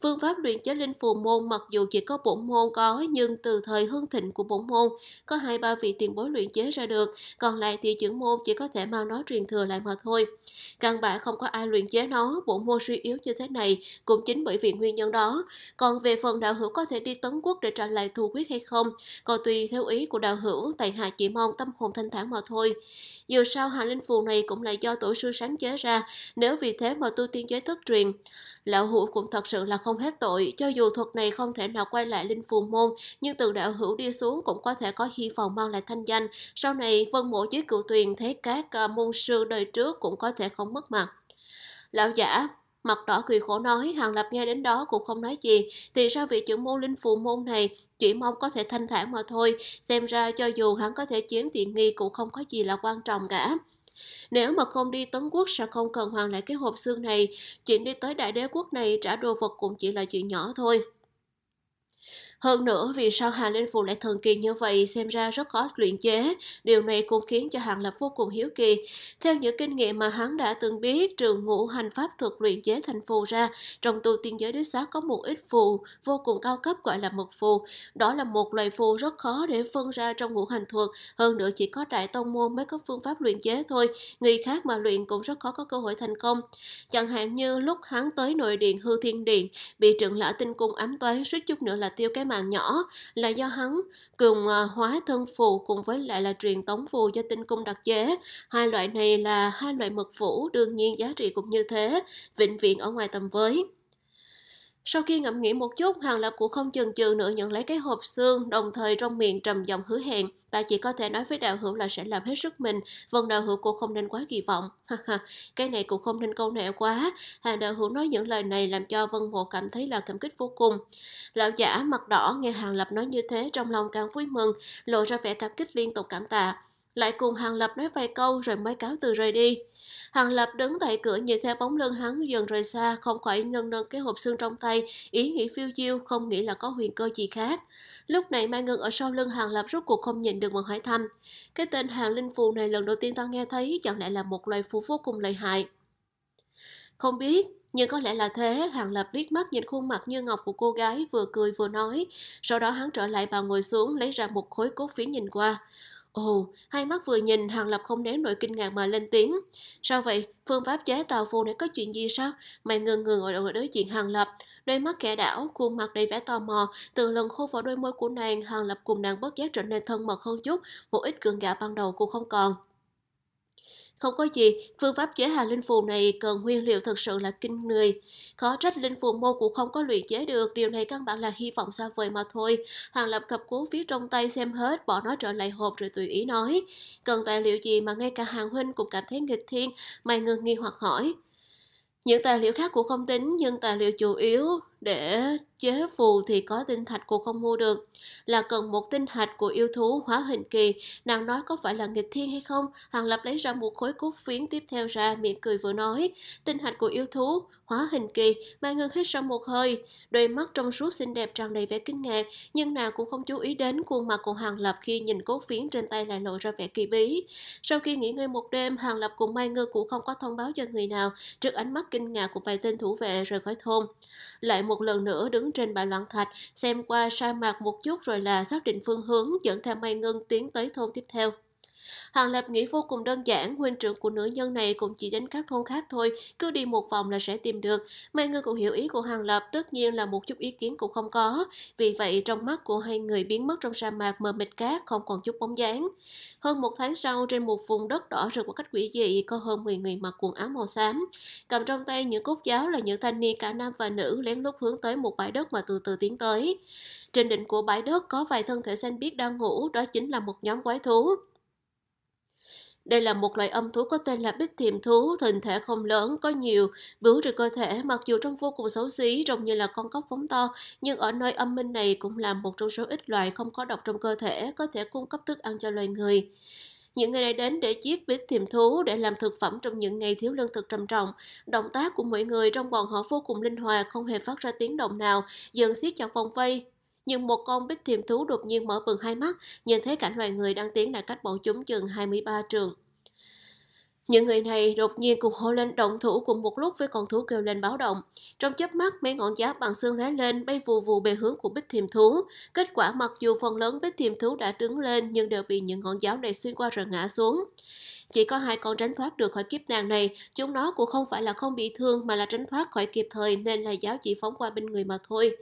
Phương pháp luyện chế linh phù môn mặc dù chỉ có bổn môn có, nhưng từ thời hương thịnh của bổn môn, có hai ba vị tiền bối luyện chế ra được, còn lại thì trưởng môn chỉ có thể mau nó truyền thừa lại mà thôi. Căn bản không có ai luyện chế nó, bổn môn suy yếu như thế này cũng chính bởi vì nguyên nhân đó. Còn về phần đạo hữu có thể đi tấn quốc để trả lại thù quyết hay không, còn tùy theo ý của đạo hữu, tại hạ chỉ mong tâm hồn thanh thản mà thôi. Dù sao hạ linh phù này cũng là do tổ sư sáng chế ra, nếu vì thế mà tu tiên giới thất truyền. Lão hữu cũng thật sự là không hết tội, cho dù thuật này không thể nào quay lại linh phù môn, nhưng từ đạo hữu đi xuống cũng có thể có hy vọng mang lại thanh danh. Sau này, vân mộ dưới cựu tuyền thấy các à, môn sư đời trước cũng có thể không mất mặt. Lão giả Mặt đỏ cười khổ nói, Hàng Lập nghe đến đó cũng không nói gì, thì sao vị trưởng môn linh phù môn này chỉ mong có thể thanh thản mà thôi, xem ra cho dù hắn có thể chiếm tiện nghi cũng không có gì là quan trọng cả. Nếu mà không đi Tấn Quốc sẽ không cần hoàn lại cái hộp xương này, chuyện đi tới đại đế quốc này trả đồ vật cũng chỉ là chuyện nhỏ thôi. Hơn nữa, vì sao Hàng Linh Phù lại thần kỳ như vậy xem ra rất khó luyện chế, điều này cũng khiến cho Hàng Lập vô cùng hiếu kỳ. Theo những kinh nghiệm mà hắn đã từng biết, trường ngũ hành pháp thuật luyện chế thành phù ra, trong tu tiên giới đích xác có một ít phù vô cùng cao cấp gọi là mực phù. Đó là một loại phù rất khó để phân ra trong ngũ hành thuật, hơn nữa chỉ có đại tông môn mới có phương pháp luyện chế thôi, người khác mà luyện cũng rất khó có cơ hội thành công. Chẳng hạn như lúc hắn tới nội điện hư thiên điện, bị trưởng lão tinh cung ám toán suýt chút nữa là tiêu cái mạng bạn nhỏ là do hắn cường ờ, hóa thân phù cùng với lại là truyền tống phù do tinh cung đặc chế. Hai loại này là hai loại mật vũ, đương nhiên giá trị cũng như thế, vĩnh viễn ở ngoài tầm với. Sau khi ngẫm nghĩ một chút, Hàng Lập cũng không chần chừ nữa nhận lấy cái hộp xương, đồng thời trong miệng trầm giọng hứa hẹn. bà chỉ có thể nói với đạo hữu là sẽ làm hết sức mình, vần vâng đạo hữu cũng không nên quá kỳ vọng. cái này cũng không nên câu nệ quá. Hàng đạo hữu nói những lời này làm cho Vân Mộ cảm thấy là cảm kích vô cùng. Lão giả mặt đỏ nghe Hàng Lập nói như thế trong lòng càng vui mừng, lộ ra vẻ cảm kích liên tục cảm tạ lại cùng Hàng Lập nói vài câu rồi mới cáo từ rời đi. Hàng Lập đứng tại cửa nhìn theo bóng lưng hắn dần rời xa, không khỏi nâng nâng cái hộp xương trong tay, ý nghĩ phiêu diêu, không nghĩ là có huyền cơ gì khác. Lúc này Mai Ngân ở sau lưng Hàng Lập rốt cuộc không nhìn được mà hỏi thăm. Cái tên Hàng Linh Phù này lần đầu tiên ta nghe thấy chẳng lẽ là một loài phù vô cùng lợi hại. Không biết, nhưng có lẽ là thế, Hàng Lập liếc mắt nhìn khuôn mặt như ngọc của cô gái vừa cười vừa nói, sau đó hắn trở lại bàn ngồi xuống lấy ra một khối cốt phiến nhìn qua. Ồ, hai mắt vừa nhìn Hàng Lập không nén nổi kinh ngạc mà lên tiếng. Sao vậy? Phương pháp chế tàu phù này có chuyện gì sao? Mày ngừng ngừng ngồi đối diện Hàng Lập. Đôi mắt kẻ đảo, khuôn mặt đầy vẻ tò mò. Từ lần khô vào đôi môi của nàng, Hàng Lập cùng nàng bất giác trở nên thân mật hơn chút. Một ít cường gạo ban đầu cũng không còn. Không có gì, phương pháp chế hà linh phù này cần nguyên liệu thật sự là kinh người. Khó trách linh phù mô cũng không có luyện chế được, điều này căn bản là hy vọng xa vời mà thôi. Hàng Lập cập cố viết trong tay xem hết, bỏ nó trở lại hộp rồi tùy ý nói. Cần tài liệu gì mà ngay cả hàng huynh cũng cảm thấy nghịch thiên, mày ngừng nghi hoặc hỏi. Những tài liệu khác cũng không tính, nhưng tài liệu chủ yếu để chế phù thì có tinh thạch cô không mua được. Là cần một tinh thạch của yêu thú hóa hình kỳ, nàng nói có phải là nghịch thiên hay không? Hàng Lập lấy ra một khối cốt phiến tiếp theo ra, miệng cười vừa nói. Tinh thạch của yêu thú hóa hình kỳ, Mai ngưng hít sâu một hơi. Đôi mắt trong suốt xinh đẹp tràn đầy vẻ kinh ngạc, nhưng nàng cũng không chú ý đến khuôn mặt của Hàng Lập khi nhìn cốt phiến trên tay lại lộ ra vẻ kỳ bí. Sau khi nghỉ ngơi một đêm, Hàng Lập cùng Mai Ngân cũng không có thông báo cho người nào trước ánh mắt kinh ngạc của vài tên thủ vệ rời khỏi thôn. Lại một một lần nữa đứng trên bãi loạn thạch, xem qua sa mạc một chút rồi là xác định phương hướng dẫn theo mây Ngân tiến tới thôn tiếp theo. Hàng lập nghĩ vô cùng đơn giản, huynh trưởng của nữ nhân này cũng chỉ đến các thôn khác thôi, cứ đi một vòng là sẽ tìm được. Mọi người cũng hiểu ý của Hàng lập tất nhiên là một chút ý kiến cũng không có. Vì vậy trong mắt của hai người biến mất trong sa mạc mờ mịt cát không còn chút bóng dáng. Hơn một tháng sau, trên một vùng đất đỏ rực của cách quỷ dị có hơn 10 người mặc quần áo màu xám. Cầm trong tay những cốt giáo là những thanh niên cả nam và nữ lén lút hướng tới một bãi đất mà từ từ tiến tới. Trên đỉnh của bãi đất có vài thân thể xanh biếc đang ngủ, đó chính là một nhóm quái thú. Đây là một loại âm thú có tên là bích thiềm thú, hình thể không lớn, có nhiều bướu trên cơ thể, mặc dù trông vô cùng xấu xí, trông như là con cóc phóng to, nhưng ở nơi âm minh này cũng là một trong số ít loài không có độc trong cơ thể, có thể cung cấp thức ăn cho loài người. Những người này đến để giết bít thiềm thú để làm thực phẩm trong những ngày thiếu lương thực trầm trọng. Động tác của mọi người trong bọn họ vô cùng linh hoạt, không hề phát ra tiếng động nào, dần siết chặt vòng vây, nhưng một con bích thiềm thú đột nhiên mở bừng hai mắt, nhìn thấy cảnh loài người đang tiến lại cách bọn chúng chừng 23 trường. Những người này đột nhiên cùng hô lên động thủ cùng một lúc với con thú kêu lên báo động. Trong chớp mắt, mấy ngọn giá bằng xương lóe lên bay vù vù về hướng của bích thiềm thú. Kết quả mặc dù phần lớn bích thiềm thú đã đứng lên nhưng đều bị những ngọn giáo này xuyên qua rồi ngã xuống. Chỉ có hai con tránh thoát được khỏi kiếp nàng này, chúng nó cũng không phải là không bị thương mà là tránh thoát khỏi kịp thời nên là giáo chỉ phóng qua bên người mà thôi.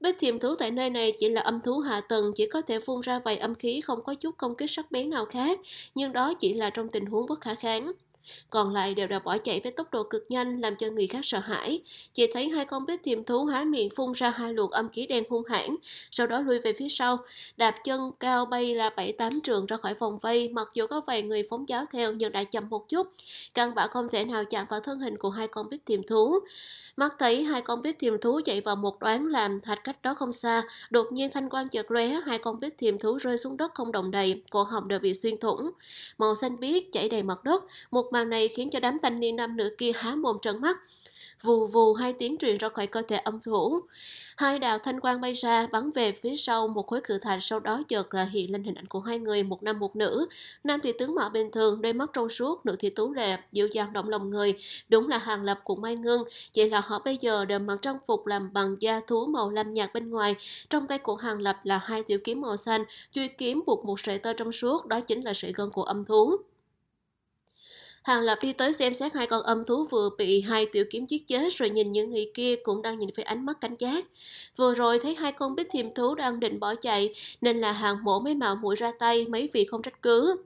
Bếp thiềm thú tại nơi này chỉ là âm thú hạ tầng, chỉ có thể phun ra vài âm khí không có chút công kích sắc bén nào khác, nhưng đó chỉ là trong tình huống bất khả kháng. Còn lại đều đã bỏ chạy với tốc độ cực nhanh làm cho người khác sợ hãi. Chỉ thấy hai con bếp tiềm thú há miệng phun ra hai luồng âm khí đen hung hãn, sau đó lui về phía sau, đạp chân cao bay là bảy tám trường ra khỏi vòng vây, mặc dù có vài người phóng giáo theo nhưng đã chậm một chút, căn bản không thể nào chạm vào thân hình của hai con bếp tiềm thú. Mắt thấy hai con bếp tiềm thú chạy vào một đoán làm thạch cách đó không xa, đột nhiên thanh quang chợt lóe, hai con bếp tiềm thú rơi xuống đất không đồng đầy, cổ họng đều bị xuyên thủng. Màu xanh biếc chảy đầy mặt đất, một một màn này khiến cho đám thanh niên nam nữ kia há mồm trợn mắt. Vù vù hai tiếng truyền ra khỏi cơ thể âm thủ. Hai đạo thanh quang bay ra, bắn về phía sau một khối cự thành sau đó chợt là hiện lên hình ảnh của hai người, một nam một nữ. Nam thì tướng mạo bình thường, đôi mắt trong suốt, nữ thì tú lệ, dịu dàng động lòng người. Đúng là hàng lập của Mai ngân. chỉ là họ bây giờ đều mặc trang phục làm bằng da thú màu lam nhạt bên ngoài. Trong tay của hàng lập là hai tiểu kiếm màu xanh, chui kiếm buộc một sợi tơ trong suốt, đó chính là sợi gân của âm thú. Hàng Lập đi tới xem xét hai con âm thú vừa bị hai tiểu kiếm giết chết rồi nhìn những người kia cũng đang nhìn với ánh mắt cảnh giác. Vừa rồi thấy hai con bích thiềm thú đang định bỏ chạy nên là hàng mổ mấy mạo mũi ra tay mấy vị không trách cứ.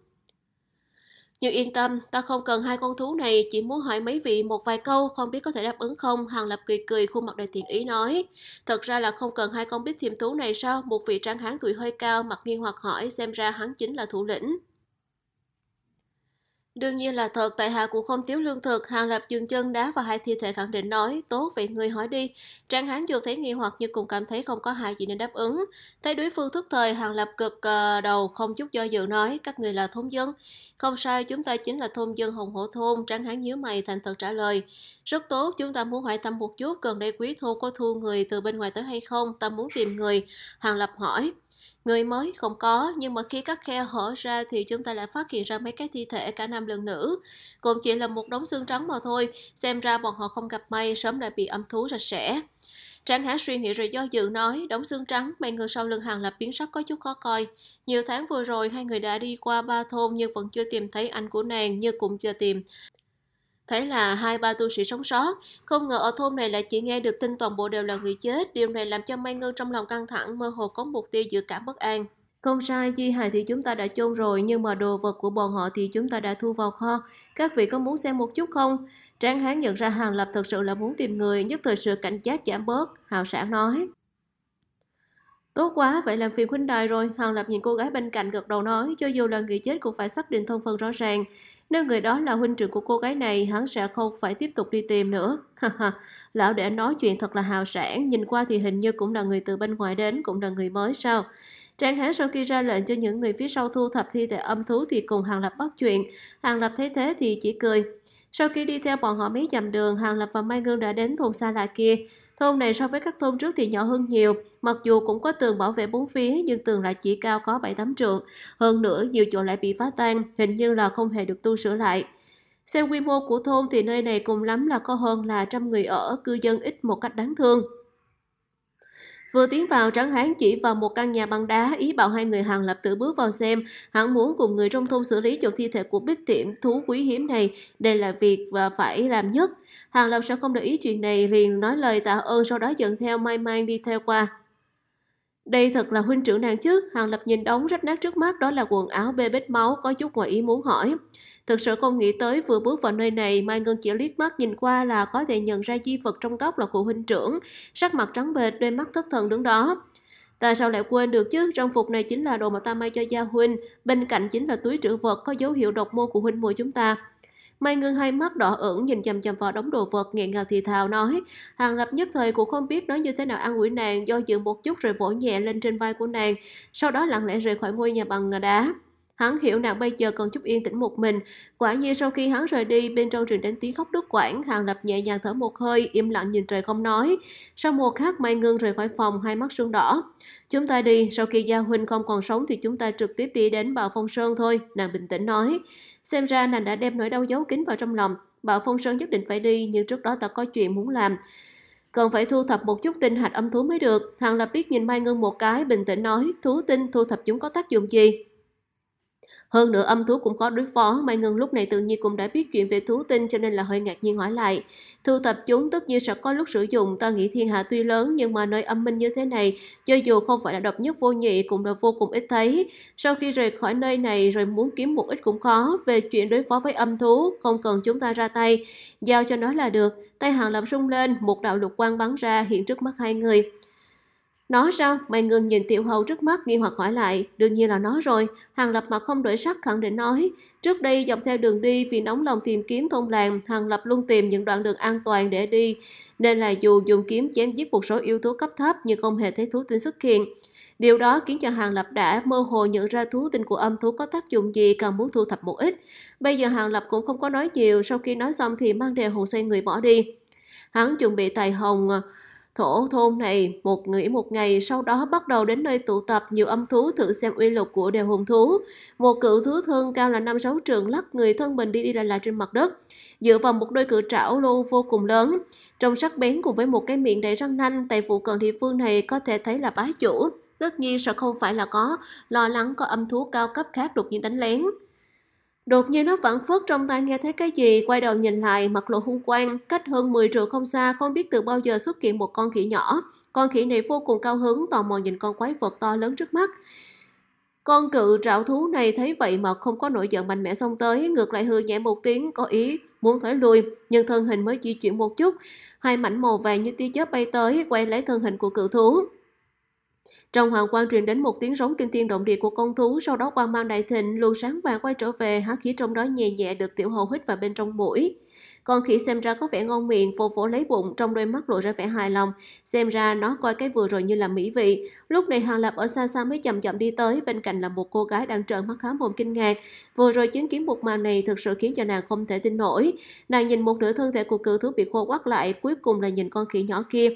Nhưng yên tâm, ta không cần hai con thú này, chỉ muốn hỏi mấy vị một vài câu, không biết có thể đáp ứng không? Hàng Lập cười cười, khuôn mặt đầy thiện ý nói. Thật ra là không cần hai con bích thiềm thú này sao? Một vị trang hán tuổi hơi cao, mặt nghi hoặc hỏi, xem ra hắn chính là thủ lĩnh. Đương nhiên là thật, tại hạ cũng không thiếu lương thực, hàng lập dừng chân đá và hai thi thể khẳng định nói, tốt vậy người hỏi đi. Trang hán dù thấy nghi hoặc nhưng cũng cảm thấy không có hại gì nên đáp ứng. Thấy đối phương thức thời, hàng lập cực ờ, đầu không chút do dự nói, các người là thôn dân. Không sai, chúng ta chính là thôn dân Hồng Hổ Thôn, Trang hán nhíu mày thành thật trả lời. Rất tốt, chúng ta muốn hỏi thăm một chút, gần đây quý thôn có thu người từ bên ngoài tới hay không, ta muốn tìm người. Hàng lập hỏi. Người mới không có, nhưng mà khi các khe hở ra thì chúng ta lại phát hiện ra mấy cái thi thể cả nam lẫn nữ. Cũng chỉ là một đống xương trắng mà thôi, xem ra bọn họ không gặp may, sớm đã bị âm thú sạch sẽ. Trang Hải suy nghĩ rồi do dự nói, đống xương trắng, mấy người sau lưng hàng lập biến sắc có chút khó coi. Nhiều tháng vừa rồi, hai người đã đi qua ba thôn nhưng vẫn chưa tìm thấy anh của nàng như cũng chưa tìm. Thế là hai ba tu sĩ sống sót, không ngờ ở thôn này lại chỉ nghe được tin toàn bộ đều là người chết, điều này làm cho Mai Ngân trong lòng căng thẳng mơ hồ có mục tiêu dự cảm bất an. Không sai, di hài thì chúng ta đã chôn rồi, nhưng mà đồ vật của bọn họ thì chúng ta đã thu vào kho. Các vị có muốn xem một chút không? Tráng hán nhận ra Hàng Lập thật sự là muốn tìm người, nhất thời sự cảnh giác giảm bớt, hào sản nói. Tốt quá, vậy làm phiền huynh đài rồi. Hàng Lập nhìn cô gái bên cạnh gật đầu nói, cho dù là người chết cũng phải xác định thân phần rõ ràng. Nếu người đó là huynh trưởng của cô gái này, hắn sẽ không phải tiếp tục đi tìm nữa. Lão để nói chuyện thật là hào sản, nhìn qua thì hình như cũng là người từ bên ngoài đến, cũng là người mới sao? Trạng hán sau khi ra lệnh cho những người phía sau thu thập thi thể âm thú thì cùng Hàng Lập bắt chuyện. Hàng Lập thấy thế thì chỉ cười. Sau khi đi theo bọn họ mấy dặm đường, Hàng Lập và Mai Ngân đã đến thôn xa lạ kia. Thôn này so với các thôn trước thì nhỏ hơn nhiều. Mặc dù cũng có tường bảo vệ bốn phía nhưng tường lại chỉ cao có 7 tấm trượng. Hơn nữa, nhiều chỗ lại bị phá tan, hình như là không hề được tu sửa lại. Xem quy mô của thôn thì nơi này cùng lắm là có hơn là trăm người ở, cư dân ít một cách đáng thương. Vừa tiến vào, Tráng Hán chỉ vào một căn nhà bằng đá, ý bảo hai người hàng lập tự bước vào xem. Hắn muốn cùng người trong thôn xử lý chỗ thi thể của bích tiệm thú quý hiếm này. Đây là việc và phải làm nhất. Hàng lập sẽ không để ý chuyện này, liền nói lời tạ ơn sau đó dẫn theo Mai Mai đi theo qua. Đây thật là huynh trưởng nàng chứ, Hàng Lập nhìn đống rách nát trước mắt đó là quần áo bê bết máu có chút ngoài ý muốn hỏi. Thực sự không nghĩ tới vừa bước vào nơi này Mai Ngân chỉ liếc mắt nhìn qua là có thể nhận ra di vật trong góc là của huynh trưởng, sắc mặt trắng bệt, đôi mắt thất thần đứng đó. Tại sao lại quên được chứ, trang phục này chính là đồ mà ta may cho gia huynh, bên cạnh chính là túi trữ vật có dấu hiệu độc môn của huynh muội chúng ta. Mai ngưng hai mắt đỏ ửng nhìn chằm chằm vào đống đồ vật nghẹn ngào thì thào nói. Hàng lập nhất thời cũng không biết nói như thế nào an ủi nàng do dự một chút rồi vỗ nhẹ lên trên vai của nàng. Sau đó lặng lẽ rời khỏi ngôi nhà bằng đá. Hắn hiểu nàng bây giờ còn chút yên tĩnh một mình. Quả nhiên sau khi hắn rời đi, bên trong truyền đến tiếng khóc đứt quãng, Hàng Lập nhẹ nhàng thở một hơi, im lặng nhìn trời không nói. Sau một khắc Mai Ngưng rời khỏi phòng, hai mắt sưng đỏ. Chúng ta đi, sau khi Gia Huynh không còn sống thì chúng ta trực tiếp đi đến Bảo Phong Sơn thôi, nàng bình tĩnh nói. Xem ra nàng đã đem nỗi đau giấu kín vào trong lòng. Bảo Phong Sơn nhất định phải đi, nhưng trước đó ta có chuyện muốn làm. Cần phải thu thập một chút tinh hạch âm thú mới được. Hàng lập biết nhìn Mai Ngân một cái, bình tĩnh nói, thú tinh thu thập chúng có tác dụng gì? Hơn nữa âm thú cũng có đối phó, Mai Ngân lúc này tự nhiên cũng đã biết chuyện về thú tinh cho nên là hơi ngạc nhiên hỏi lại. Thu tập chúng tất nhiên sẽ có lúc sử dụng, ta nghĩ thiên hạ tuy lớn nhưng mà nơi âm minh như thế này, cho dù không phải là độc nhất vô nhị cũng là vô cùng ít thấy. Sau khi rời khỏi nơi này rồi muốn kiếm một ít cũng khó, về chuyện đối phó với âm thú, không cần chúng ta ra tay, giao cho nó là được. Tay hàng lập rung lên, một đạo lục quang bắn ra hiện trước mắt hai người. Nó sao? Mày ngừng nhìn tiểu hầu trước mắt nghi hoặc hỏi lại. Đương nhiên là nó rồi. Hàng lập mặt không đổi sắc khẳng định nói. Trước đây dọc theo đường đi vì nóng lòng tìm kiếm thôn làng, hàng lập luôn tìm những đoạn đường an toàn để đi. Nên là dù dùng kiếm chém giết một số yếu tố cấp thấp nhưng không hề thấy thú tinh xuất hiện. Điều đó khiến cho Hàng Lập đã mơ hồ nhận ra thú tinh của âm thú có tác dụng gì cần muốn thu thập một ít. Bây giờ Hàng Lập cũng không có nói nhiều, sau khi nói xong thì mang đề hồ xoay người bỏ đi. Hắn chuẩn bị tài hồng Thổ thôn này, một nghỉ một ngày sau đó bắt đầu đến nơi tụ tập nhiều âm thú thử xem uy lực của đều hùng thú. Một cự thú thương cao là năm sáu trường lắc người thân mình đi đi lại lại trên mặt đất. Dựa vào một đôi cự trảo lô vô cùng lớn, trong sắc bén cùng với một cái miệng đầy răng nanh, tại phụ cận địa phương này có thể thấy là bá chủ. Tất nhiên sẽ không phải là có lo lắng có âm thú cao cấp khác đột nhiên đánh lén. Đột nhiên nó vẫn phất trong tay nghe thấy cái gì, quay đầu nhìn lại, mặt lộ hung quang, cách hơn 10 trượng không xa, không biết từ bao giờ xuất hiện một con khỉ nhỏ. Con khỉ này vô cùng cao hứng, tò mò nhìn con quái vật to lớn trước mắt. Con cự trảo thú này thấy vậy mà không có nổi giận mạnh mẽ xông tới, ngược lại hư nhẹ một tiếng, có ý muốn thổi lui, nhưng thân hình mới di chuyển một chút. Hai mảnh màu vàng như tia chớp bay tới, quay lấy thân hình của cự thú. Trong hoàng quang truyền đến một tiếng rống kinh thiên động địa của con thú, sau đó quang mang đại thịnh, luồng sáng vàng quay trở về, há khí trong đó nhẹ nhẹ được tiểu hầu hít vào bên trong mũi. Con khỉ xem ra có vẻ ngon miệng, phô vỗ lấy bụng, trong đôi mắt lộ ra vẻ hài lòng. Xem ra nó coi cái vừa rồi như là mỹ vị. Lúc này Hàng Lập ở xa xa mới chậm chậm đi tới, bên cạnh là một cô gái đang trợn mắt khá mồm kinh ngạc. Vừa rồi chứng kiến một màn này thực sự khiến cho nàng không thể tin nổi. Nàng nhìn một nửa thân thể của cự thú bị khô quắt lại, cuối cùng là nhìn con khỉ nhỏ kia.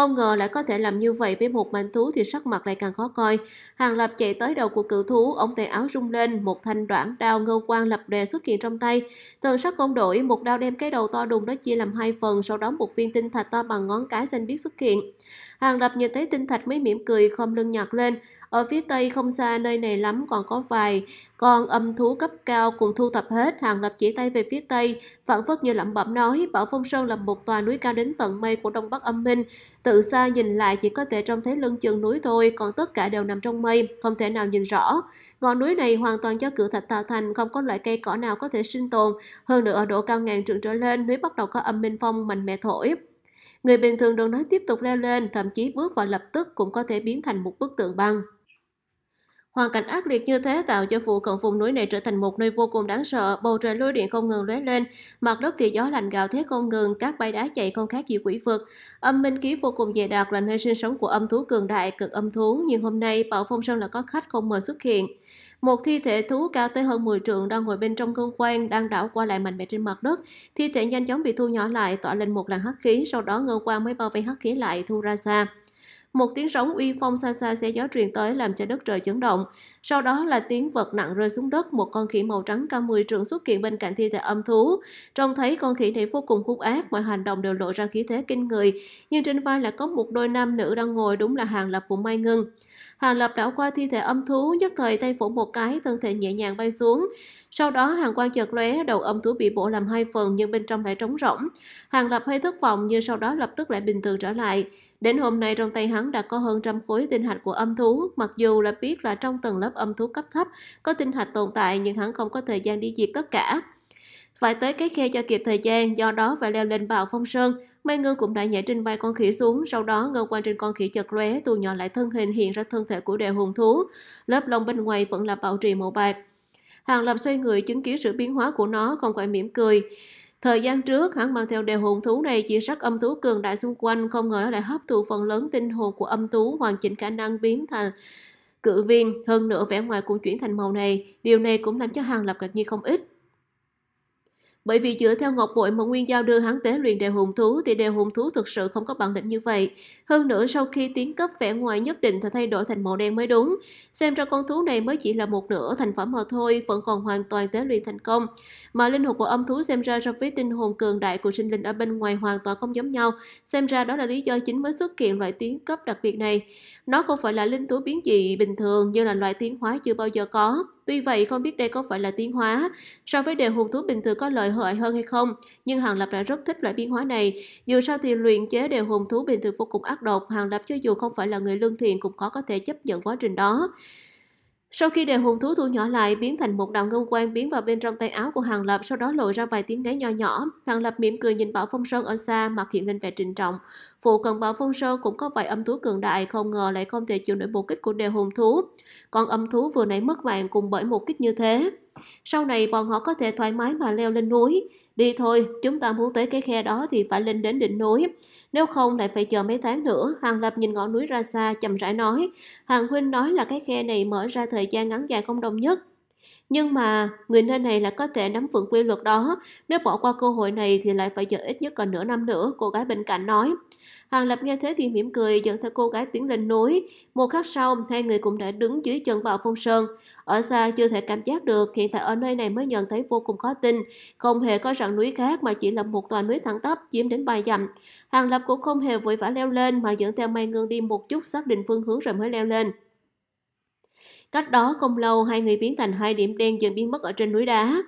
Không ngờ lại có thể làm như vậy với một manh thú thì sắc mặt lại càng khó coi. Hàng Lập chạy tới đầu của cự thú, ống tay áo rung lên, một thanh đoạn đao ngân quang lập đề xuất hiện trong tay. Thần sắc không đổi, một đao đem cái đầu to đùng đó chia làm hai phần, sau đó một viên tinh thạch to bằng ngón cái xanh biết xuất hiện. Hàng Lập nhìn thấy tinh thạch mới mỉm cười, không lưng nhặt lên. Ở phía tây không xa nơi này lắm còn có vài con âm thú cấp cao cùng thu thập hết, Hàng Lập chỉ tay về phía tây, phản phất như lẩm bẩm nói, Bảo Phong Sơn là một tòa núi cao đến tận mây của Đông Bắc âm minh, từ xa nhìn lại chỉ có thể trông thấy lưng chừng núi thôi, còn tất cả đều nằm trong mây, không thể nào nhìn rõ. Ngọn núi này hoàn toàn do cửa thạch tạo thành, không có loại cây cỏ nào có thể sinh tồn, hơn nữa ở độ cao ngàn trượng trở lên, núi bắt đầu có âm minh phong mạnh mẽ thổi. Người bình thường đừng nói tiếp tục leo lên, thậm chí bước vào lập tức cũng có thể biến thành một bức tượng băng. Hoàn cảnh ác liệt như thế tạo cho vụ cận vùng núi này trở thành một nơi vô cùng đáng sợ, bầu trời lôi điện không ngừng lóe lên, mặt đất thì gió lạnh gào thét không ngừng, các bãi đá chạy không khác gì quỷ vực. Âm minh ký vô cùng dày đặc là nơi sinh sống của âm thú cường đại, cực âm thú, nhưng hôm nay Bảo Phong Sơn là có khách không mời xuất hiện. Một thi thể thú cao tới hơn 10 trượng đang ngồi bên trong cương quan, đang đảo qua lại mạnh mẽ trên mặt đất. Thi thể nhanh chóng bị thu nhỏ lại, tỏa lên một làn hắc khí, sau đó ngân quang mới bao vây hắc khí lại, thu ra xa. Một tiếng sóng uy phong xa xa xe gió truyền tới làm cho đất trời chấn động. Sau đó là tiếng vật nặng rơi xuống đất, một con khỉ màu trắng cao 10 trượng xuất hiện bên cạnh thi thể âm thú. Trông thấy con khỉ này vô cùng hung ác, mọi hành động đều lộ ra khí thế kinh người. Nhưng trên vai là có một đôi nam nữ đang ngồi đúng là hàng lập cùng Mai Ngân. Hàng lập đảo qua thi thể âm thú, nhất thời tay phủ một cái, thân thể nhẹ nhàng bay xuống. Sau đó hàng quan chợt lóe, đầu âm thú bị bổ làm hai phần nhưng bên trong lại trống rỗng. Hàng lập hơi thất vọng nhưng sau đó lập tức lại bình thường trở lại. Đến hôm nay trong tay hắn đã có hơn trăm khối tinh hạch của âm thú, mặc dù là biết là trong tầng lớp âm thú cấp thấp có tinh hạch tồn tại nhưng hắn không có thời gian đi diệt tất cả. Phải tới cái khe cho kịp thời gian, do đó phải leo lên bào phong sơn. Mai Ngư cũng đã nhảy trên vai con khỉ xuống, sau đó ngơ quan trên con khỉ chật lóe, tù nhỏ lại thân hình hiện ra thân thể của đệ hùng thú. Lớp lông bên ngoài vẫn là bảo trì màu bạc. Hàng Lập xoay người chứng kiến sự biến hóa của nó, không khỏi mỉm cười. Thời gian trước, hắn mang theo đều hồn thú này chỉ sắc âm thú cường đại xung quanh, không ngờ nó lại hấp thụ phần lớn tinh hồn của âm thú hoàn chỉnh khả năng biến thành cự viên, hơn nữa vẻ ngoài cũng chuyển thành màu này, điều này cũng làm cho Hàng Lập ngạc nhiên không ít. Bởi vì dựa theo Ngọc Bội mà Nguyên Giao đưa hắn tế luyện đề hùng thú thì đề hùng thú thực sự không có bản lĩnh như vậy. Hơn nữa sau khi tiến cấp vẻ ngoài nhất định thì thay đổi thành màu đen mới đúng. Xem ra con thú này mới chỉ là một nửa thành phẩm mà thôi, vẫn còn hoàn toàn tế luyện thành công. Mà linh hồn của âm thú xem ra so với tinh hồn cường đại của sinh linh ở bên ngoài hoàn toàn không giống nhau. Xem ra đó là lý do chính mới xuất hiện loại tiến cấp đặc biệt này. Nó không phải là linh thú biến dị bình thường nhưng là loại tiến hóa chưa bao giờ có. Tuy vậy không biết đây có phải là tiến hóa so với đề hồn thú bình thường có lợi hại hơn hay không, nhưng Hàng Lập đã rất thích loại biến hóa này. Dù sao thì luyện chế đề hồn thú bình thường vô cùng ác độc, Hàng Lập cho dù không phải là người lương thiện cũng khó có thể chấp nhận quá trình đó. Sau khi đề hùng thú thu nhỏ lại, biến thành một đạo ngân quang biến vào bên trong tay áo của Hàng Lập, sau đó lộ ra vài tiếng ngáy nhỏ nhỏ. Hàng Lập mỉm cười nhìn Bảo Phong Sơn ở xa, mặt hiện lên vẻ trịnh trọng. Phụ cận Bảo Phong Sơn cũng có vài âm thú cường đại, không ngờ lại không thể chịu nổi một kích của đề hùng thú. Còn âm thú vừa nãy mất mạng cùng bởi một kích như thế. Sau này bọn họ có thể thoải mái mà leo lên núi. Đi thôi, chúng ta muốn tới cái khe đó thì phải lên đến đỉnh núi. Nếu không lại phải chờ mấy tháng nữa, Hàng Lập nhìn ngọn núi ra xa, chậm rãi nói. Hàng Huynh nói là cái khe này mở ra thời gian ngắn dài không đồng nhất. Nhưng mà người nơi này là có thể nắm vững quy luật đó. Nếu bỏ qua cơ hội này thì lại phải chờ ít nhất còn nửa năm nữa, cô gái bên cạnh nói. Hàng Lập nghe thế thì mỉm cười dẫn theo cô gái tiến lên núi. Một khắc sau, hai người cũng đã đứng dưới chân bạo phong sơn. Ở xa chưa thể cảm giác được, hiện tại ở nơi này mới nhận thấy vô cùng khó tin. Không hề có rặng núi khác mà chỉ là một tòa núi thẳng tắp chiếm đến vài dặm. Hàng Lập cũng không hề vội vã leo lên mà dẫn theo Mai Ngương đi một chút xác định phương hướng rồi mới leo lên. Cách đó không lâu, hai người biến thành hai điểm đen dần biến mất ở trên núi đá.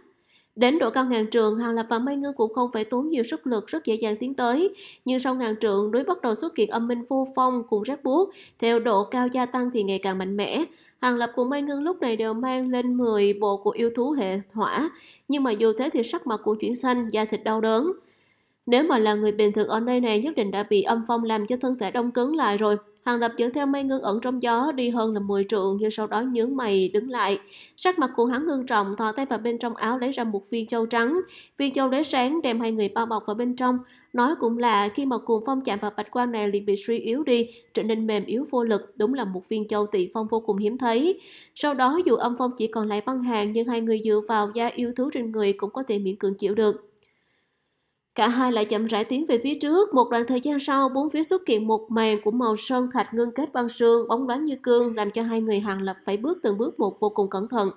Đến độ cao ngàn trường, Hàng Lập và Mai Ngư cũng không phải tốn nhiều sức lực rất dễ dàng tiến tới. Nhưng sau ngàn trường, núi bắt đầu xuất hiện âm minh vô phong cùng rác buốt. Theo độ cao gia tăng thì ngày càng mạnh mẽ. Hàng Lập cùng Mai Ngân lúc này đều mang lên 10 bộ của yêu thú hệ hỏa, nhưng mà dù thế thì sắc mặt của chuyển xanh, da thịt đau đớn. Nếu mà là người bình thường ở nơi này nhất định đã bị âm phong làm cho thân thể đông cứng lại rồi, Hàng Lập dẫn theo mây ngưng ẩn trong gió đi hơn là 10 trượng nhưng sau đó nhướng mày đứng lại. Sắc mặt của hắn ngưng trọng thò tay vào bên trong áo lấy ra một viên châu trắng. Viên châu lấy sáng đem hai người bao bọc vào bên trong. Nói cũng là khi mà cuồng phong chạm vào bạch quan này liền bị suy yếu đi, trở nên mềm yếu vô lực, đúng là một viên châu tỷ phong vô cùng hiếm thấy. Sau đó dù âm phong chỉ còn lại băng hàng nhưng hai người dựa vào da yêu thú trên người cũng có thể miễn cưỡng chịu được. Cả hai lại chậm rãi tiến về phía trước, một đoạn thời gian sau, bốn phía xuất hiện một màn của màu sơn thạch ngưng kết băng sương, bóng loáng như cương, làm cho hai người hàng lập phải bước từng bước một vô cùng cẩn thận.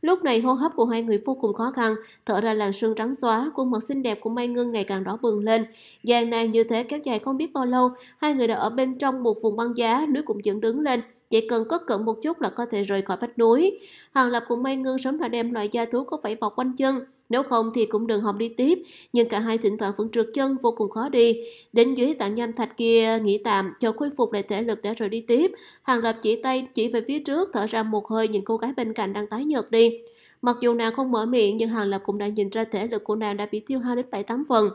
Lúc này hô hấp của hai người vô cùng khó khăn, thở ra làn sương trắng xóa, khuôn mặt xinh đẹp của Mai ngân ngày càng đỏ bừng lên. Gian nan như thế kéo dài không biết bao lâu, hai người đã ở bên trong một vùng băng giá, núi cũng dựng đứng lên. Chỉ cần cất cận một chút là có thể rời khỏi vách núi. Hàng lập cùng Mai ngân sớm đã đem loại da thú có vảy bọc quanh chân. Nếu không thì cũng đừng hòng đi tiếp, nhưng cả hai thỉnh thoảng vẫn trượt chân vô cùng khó đi. Đến dưới tảng nham thạch kia nghỉ tạm, chờ khôi phục lại thể lực đã rồi đi tiếp. Hàng Lập chỉ tay chỉ về phía trước, thở ra một hơi nhìn cô gái bên cạnh đang tái nhợt đi. Mặc dù nàng không mở miệng nhưng Hàng Lập cũng đã nhìn ra thể lực của nàng đã bị tiêu hao đến 7-8 phần.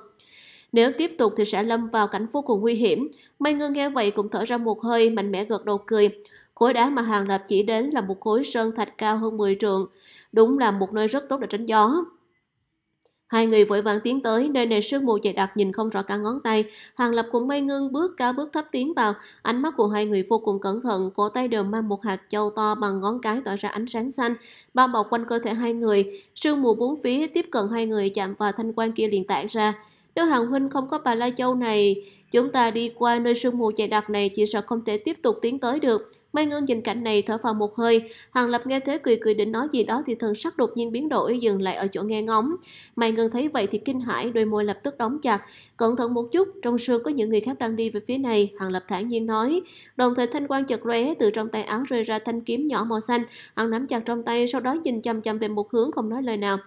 Nếu tiếp tục thì sẽ lâm vào cảnh vô cùng nguy hiểm. Mai Ngân nghe vậy cũng thở ra một hơi, mạnh mẽ gật đầu cười. Khối đá mà Hàng Lập chỉ đến là một khối sơn thạch cao hơn 10 trượng. Đúng là một nơi rất tốt để tránh gió. Hai người vội vàng tiến tới, nơi này sương mù dày đặc nhìn không rõ cả ngón tay. Hàng Lập cùng bay ngưng bước cao bước thấp tiến vào. Ánh mắt của hai người vô cùng cẩn thận, cổ tay đều mang một hạt châu to bằng ngón cái tỏa ra ánh sáng xanh, bao bọc quanh cơ thể hai người. Sương mù bốn phía tiếp cận hai người chạm vào thanh quan kia liền tản ra. Nếu Hàng Huynh không có bà La Châu này, chúng ta đi qua nơi sương mù dày đặc này chỉ sợ không thể tiếp tục tiến tới được. Mai Ngân nhìn cảnh này thở vào một hơi, Hàng Lập nghe thế cười cười định nói gì đó thì thần sắc đột nhiên biến đổi dừng lại ở chỗ nghe ngóng. Mai Ngân thấy vậy thì kinh hãi, đôi môi lập tức đóng chặt. Cẩn thận một chút, trong sương có những người khác đang đi về phía này, Hàng Lập thản nhiên nói. Đồng thời thanh quan chợt lóe từ trong tay áo rơi ra thanh kiếm nhỏ màu xanh, hắn nắm chặt trong tay sau đó nhìn chăm chăm về một hướng không nói lời nào.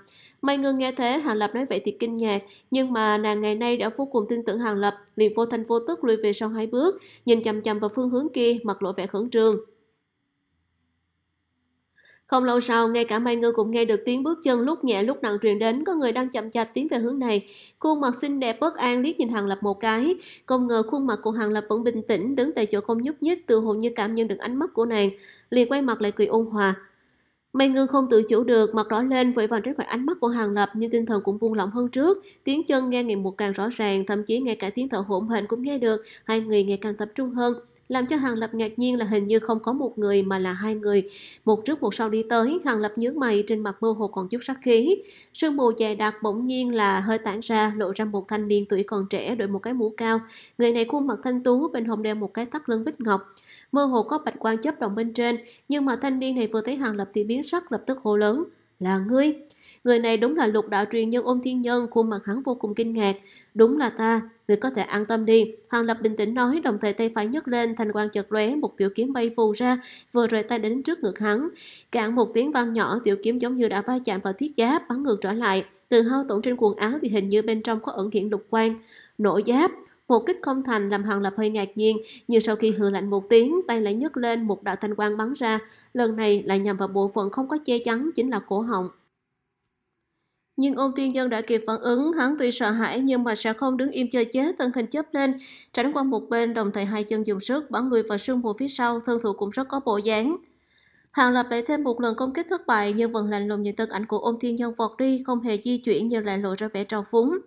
Mai Ngân nghe thế Hàng Lập nói vậy thì kinh ngạc, nhưng mà nàng ngày nay đã vô cùng tin tưởng Hàng Lập, liền vô thanh vô tức lùi về sau hai bước, nhìn chằm chằm vào phương hướng kia, mặt lộ vẻ khẩn trương. Không lâu sau, ngay cả Mai Ngư cũng nghe được tiếng bước chân lúc nhẹ lúc nặng truyền đến, có người đang chậm chạp tiến về hướng này. Khuôn mặt xinh đẹp bất an liếc nhìn Hàng Lập một cái, không ngờ khuôn mặt của Hàng Lập vẫn bình tĩnh, đứng tại chỗ không nhúc nhích, tự hồ như cảm nhận được ánh mắt của nàng, liền quay mặt lại cười ôn hòa. Mai Ngưng không tự chủ được, mặt đỏ lên vội vàng tránh khỏi ánh mắt của Hàng Lập nhưng tinh thần cũng buông lỏng hơn trước. Tiếng chân nghe ngày một càng rõ ràng, thậm chí ngay cả tiếng thở hỗn hển cũng nghe được, hai người ngày càng tập trung hơn. Làm cho Hàng Lập ngạc nhiên là hình như không có một người mà là hai người. Một trước một sau đi tới, Hàng Lập nhướng mày trên mặt mơ hồ còn chút sắc khí. Sương mù dày đặc bỗng nhiên là hơi tản ra, lộ ra một thanh niên tuổi còn trẻ đội một cái mũ cao. Người này khuôn mặt thanh tú, bên hông đeo một cái thắt lưng bích ngọc. Mơ hồ có bạch quan chấp động bên trên, nhưng mà thanh niên này vừa thấy Hàng Lập thì biến sắc lập tức hô lớn. Là ngươi! Người này đúng là lục đạo truyền nhân ôm thiên nhân, khuôn mặt hắn vô cùng kinh ngạc. Đúng là ta, người có thể an tâm đi. hoàng Lập bình tĩnh nói, đồng thời tay phải nhấc lên, thành quan chợt lóe một tiểu kiếm bay phù ra, vừa rời tay đến trước ngực hắn. Cạn một tiếng vang nhỏ, tiểu kiếm giống như đã va chạm vào thiết giáp, bắn ngược trở lại. Từ hao tổn trên quần áo thì hình như bên trong có ẩn hiện lục quan Nổ giáp, một kích không thành làm hoàng Lập hơi ngạc nhiên, nhưng sau khi hừ lạnh một tiếng, tay lại nhấc lên một đạo thanh quang bắn ra, lần này lại nhằm vào bộ phận không có che chắn chính là cổ họng. Nhưng ôn tiên dân đã kịp phản ứng, hắn tuy sợ hãi nhưng mà sẽ không đứng im chơi chế thân hình chớp lên, tránh qua một bên, đồng thời hai chân dùng sức, bắn lùi vào sương mù phía sau, thân thủ cũng rất có bộ dáng. Hàng lập lại thêm một lần công kích thất bại nhưng vẫn lạnh lùng nhìn thân ảnh của ôn thiên nhân vọt đi, không hề di chuyển nhưng lại lộ ra vẻ trào phúng.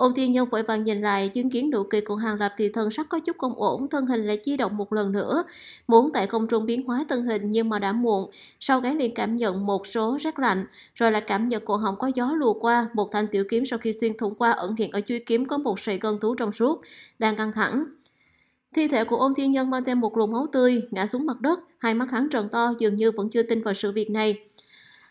Ôn Thiên Nhân vội vàng nhìn lại, chứng kiến nụ cười của Hàng Lập thì thân sắc có chút không ổn, thân hình lại chi động một lần nữa. Muốn tại không trung biến hóa thân hình nhưng mà đã muộn, sau gáy liền cảm nhận một số rất lạnh, rồi là cảm nhận cổ họng có gió lùa qua, một thanh tiểu kiếm sau khi xuyên thủng qua ẩn hiện ở chuôi kiếm có một sợi gân thú trong suốt, đang căng thẳng. Thi thể của ôn thiên nhân mang thêm một luồng máu tươi, ngã xuống mặt đất, hai mắt hắn tròn to dường như vẫn chưa tin vào sự việc này.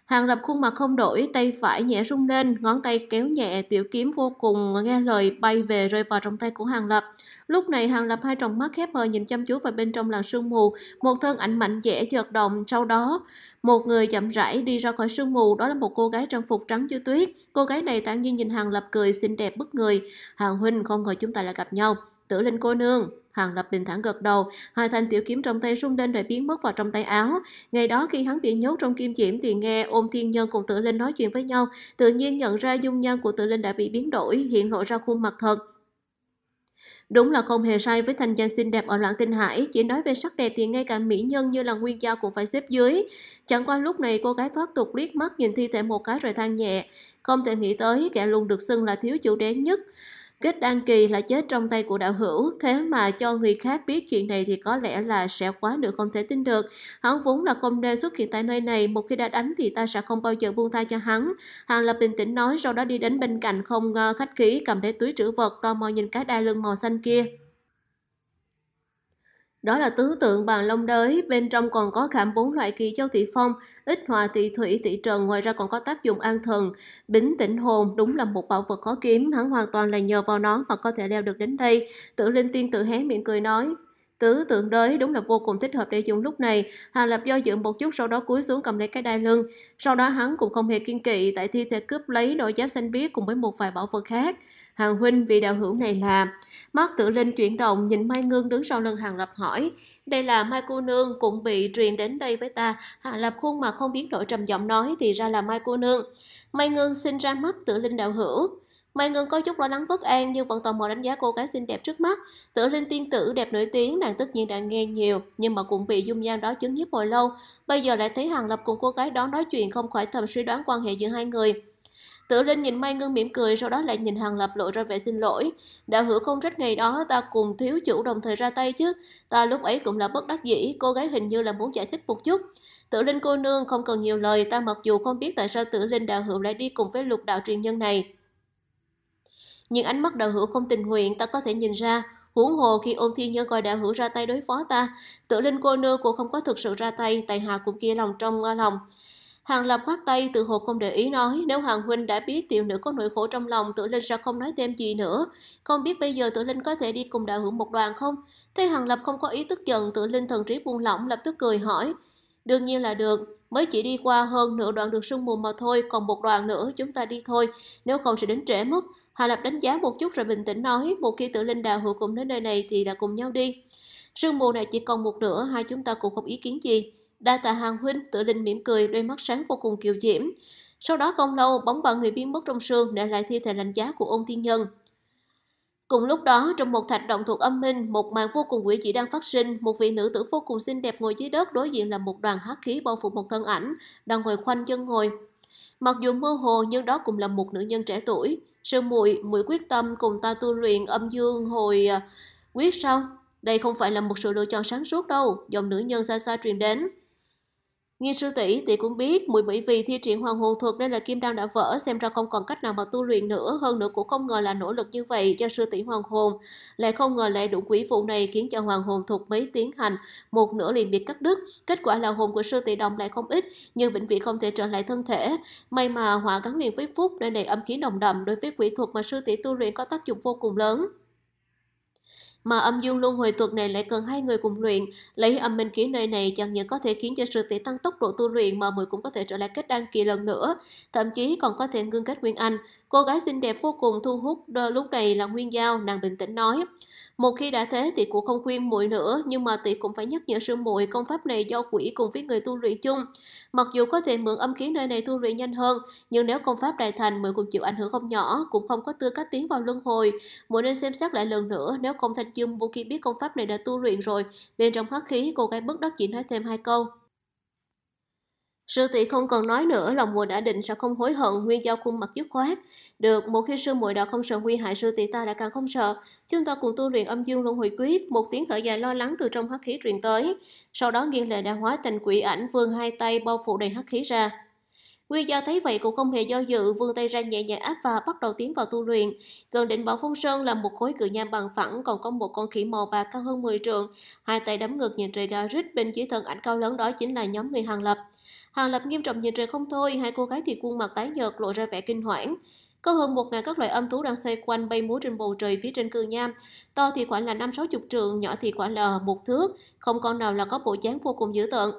Hàng lập khuôn mặt không đổi, tay phải nhẹ rung lên, ngón tay kéo nhẹ, tiểu kiếm vô cùng nghe lời bay về rơi vào trong tay của Hàng lập. Lúc này Hàng lập hai tròng mắt khép hờ nhìn chăm chú vào bên trong làn sương mù, một thân ảnh mạnh dễ giật động, sau đó một người chậm rãi đi ra khỏi sương mù, đó là một cô gái trang phục trắng như tuyết. Cô gái này tản nhiên nhìn Hàng lập cười xinh đẹp bất người, Hàng huynh không ngờ chúng ta lại gặp nhau. Tử Linh cô nương. Hàng Lập bình thản gật đầu, hai thanh tiểu kiếm trong tay rung lên rồi biến mất vào trong tay áo. Ngày đó khi hắn bị nhốt trong kim diễm thì nghe ôm thiên nhân cùng Tử Linh nói chuyện với nhau, tự nhiên nhận ra dung nhan của Tử Linh đã bị biến đổi, hiện lộ ra khuôn mặt thật. Đúng là không hề sai với thanh danh xinh đẹp ở loạn tinh hải, chỉ nói về sắc đẹp thì ngay cả mỹ nhân như là nguyên gia cũng phải xếp dưới. Chẳng qua lúc này cô gái thoát tục liếc mắt nhìn thi thể một cái rồi than nhẹ, không thể nghĩ tới kẻ luôn được xưng là thiếu chủ đế nhất. Kích đăng Kỳ là chết trong tay của đạo hữu, thế mà cho người khác biết chuyện này thì có lẽ là sẽ quá nữa không thể tin được. Hắn vốn là công nên xuất hiện tại nơi này, một khi đã đánh thì ta sẽ không bao giờ buông tay cho hắn. Hàng lập bình tĩnh nói, sau đó đi đến bên cạnh không khách khí, cầm lấy túi trữ vật, to mò nhìn cái đai lưng màu xanh kia. Đó là tứ tượng bàn long đới, bên trong còn có khảm bốn loại kỳ châu thị phong, ít hòa thị thủy, thị trần, ngoài ra còn có tác dụng an thần. Bính tĩnh hồn đúng là một bảo vật khó kiếm, hắn hoàn toàn là nhờ vào nó mà có thể leo được đến đây. tự linh tiên tự hé miệng cười nói, Tứ tượng đới đúng là vô cùng thích hợp để dùng lúc này. Hàng Lập do dự một chút sau đó cúi xuống cầm lấy cái đai lưng. Sau đó hắn cũng không hề kiên kỵ tại thi thể cướp lấy đôi giáp xanh biếc cùng với một vài bảo vật khác. Hàng huynh vì đạo hữu này là Mắt tự Linh chuyển động nhìn Mai Ngưng đứng sau lưng Hàng Lập hỏi. Đây là Mai Cô Nương cũng bị truyền đến đây với ta. Hàng Lập khuôn mặt không biến đổi trầm giọng nói thì ra là Mai Cô Nương. Mai Ngưng xin ra mắt tự Linh đạo hữu. Mai Ngân có chút lo lắng bất an nhưng vẫn tò mò đánh giá cô gái xinh đẹp trước mắt. Tử Linh tiên tử đẹp nổi tiếng nàng tất nhiên đã nghe nhiều nhưng mà cũng bị dung nhan đó chứng nhiếp hồi lâu. Bây giờ lại thấy Hàng Lập cùng cô gái đó nói chuyện không khỏi thầm suy đoán quan hệ giữa hai người. Tử Linh nhìn Mai Ngân mỉm cười, sau đó lại nhìn Hàng Lập lộ ra vẻ xin lỗi. Đạo hứa không trách ngày đó ta cùng thiếu chủ đồng thời ra tay chứ. Ta lúc ấy cũng là bất đắc dĩ, cô gái hình như là muốn giải thích một chút. Tử Linh cô nương không cần nhiều lời, ta mặc dù không biết tại sao Tử Linh đạo hữu lại đi cùng với lục đạo truyền nhân này. Nhưng ánh mắt đạo hữu không tình nguyện ta có thể nhìn ra, huống hồ khi ôn thiên nhân gọi đạo hữu ra tay đối phó ta, Tử Linh cô nương cũng không có thực sự ra tay, tài hạ cũng kia lòng trong lòng. Hàng Lập khoát tay, tự hồ không để ý nói, nếu Hàng Huynh đã biết tiểu nữ có nỗi khổ trong lòng, tự Linh sẽ không nói thêm gì nữa. Không biết bây giờ tự Linh có thể đi cùng đạo hữu một đoàn không? Thấy Hàng Lập không có ý tức giận, tự Linh thần trí buông lỏng lập tức cười hỏi. Đương nhiên là được, mới chỉ đi qua hơn nửa đoạn đường sương mù mà thôi, còn một đoạn nữa chúng ta đi thôi, nếu không sẽ đến trễ mất. Hà Lập đánh giá một chút rồi bình tĩnh nói, một khi tự linh đạo hữu cùng đến nơi này thì đã cùng nhau đi. Sương mù này chỉ còn một nửa, hai chúng ta cũng không ý kiến gì. Đa tạ hàng huynh, tự linh mỉm cười, đôi mắt sáng vô cùng kiều diễm. Sau đó không lâu, bóng bà người biến mất trong sương để lại thi thể lạnh giá của ông thiên nhân. Cùng lúc đó, trong một thạch động thuộc âm minh, một màn vô cùng quỷ dị đang phát sinh, một vị nữ tử vô cùng xinh đẹp ngồi dưới đất đối diện là một đoàn hắc khí bao phủ một thân ảnh, đang ngồi khoanh chân ngồi. Mặc dù mơ hồ nhưng đó cũng là một nữ nhân trẻ tuổi. Sư muội muội quyết tâm cùng ta tu luyện âm dương hồi à, quyết sau. Đây không phải là một sự lựa chọn sáng suốt đâu, dòng nữ nhân xa xa truyền đến. Nghi sư tỷ tỷ cũng biết mùi bởi vì thi triển hoàng hồn thuật nên là kim đan đã vỡ, xem ra không còn cách nào mà tu luyện nữa, hơn nữa cũng không ngờ là nỗ lực như vậy cho sư tỷ hoàng hồn, lại không ngờ lại đủ quỷ vụ này khiến cho hoàng hồn thuật mấy tiến hành, một nửa liền bị cắt đứt, kết quả là hồn của sư tỷ đồng lại không ít, nhưng vĩnh viễn không thể trở lại thân thể. May mà hỏa gắn liền với phúc nơi này âm khí nồng đậm đối với quỷ thuật mà sư tỷ tu luyện có tác dụng vô cùng lớn. Mà âm dương luân hồi thuật này lại cần hai người cùng luyện. Lấy âm minh ký nơi này chẳng những có thể khiến cho sự tỷ tăng tốc độ tu luyện mà muội cũng có thể trở lại kết đăng kỳ lần nữa. Thậm chí còn có thể ngưng kết Nguyên Anh. Cô gái xinh đẹp vô cùng thu hút đôi lúc này là Nguyên Giao, nàng bình tĩnh nói. Một khi đã thế thì cũng không khuyên muội nữa, nhưng mà tỷ cũng phải nhắc nhở sư muội công pháp này do quỷ cùng với người tu luyện chung. Mặc dù có thể mượn âm khí nơi này tu luyện nhanh hơn, nhưng nếu công pháp đại thành muội cũng chịu ảnh hưởng không nhỏ, cũng không có tư cách tiến vào luân hồi. Muội nên xem xét lại lần nữa, nếu không Thanh Dương một khi biết công pháp này đã tu luyện rồi, bên trong hắc khí cô gái bất đắc chỉ nói thêm hai câu. Sư tỷ không cần nói nữa, lòng mùa đã định sẽ không hối hận, nguyên giao khuôn mặt dứt khoát. Được, một khi sư muội đã không sợ nguy hại sư tỷ ta đã càng không sợ. Chúng ta cùng tu luyện âm dương luân hồi quyết, một tiếng thở dài lo lắng từ trong hắc khí truyền tới. Sau đó nghiêng lệ đã hóa thành quỷ ảnh vương hai tay bao phủ đầy hắc khí ra. Nguyên Giao thấy vậy cũng không hề do dự, vương tay ra nhẹ nhẹ áp và bắt đầu tiến vào tu luyện. Gần đỉnh Bảo Phong Sơn là một khối cự nham bằng phẳng, còn có một con khỉ màu bạc cao hơn 10 trượng. Hai tay đấm ngược nhìn trời gào rít, bên dưới thân ảnh cao lớn đó chính là nhóm người Hàng Lập. Hàng Lập nghiêm trọng nhìn trời không thôi, hai cô gái thì khuôn mặt tái nhợt lộ ra vẻ kinh hoảng. Có hơn 1.000 các loại âm thú đang xoay quanh bay múa trên bầu trời phía trên cương nham. To thì khoảng là 5-60 trường nhỏ thì khoảng là một thước, không con nào là có bộ dáng vô cùng dữ tợn.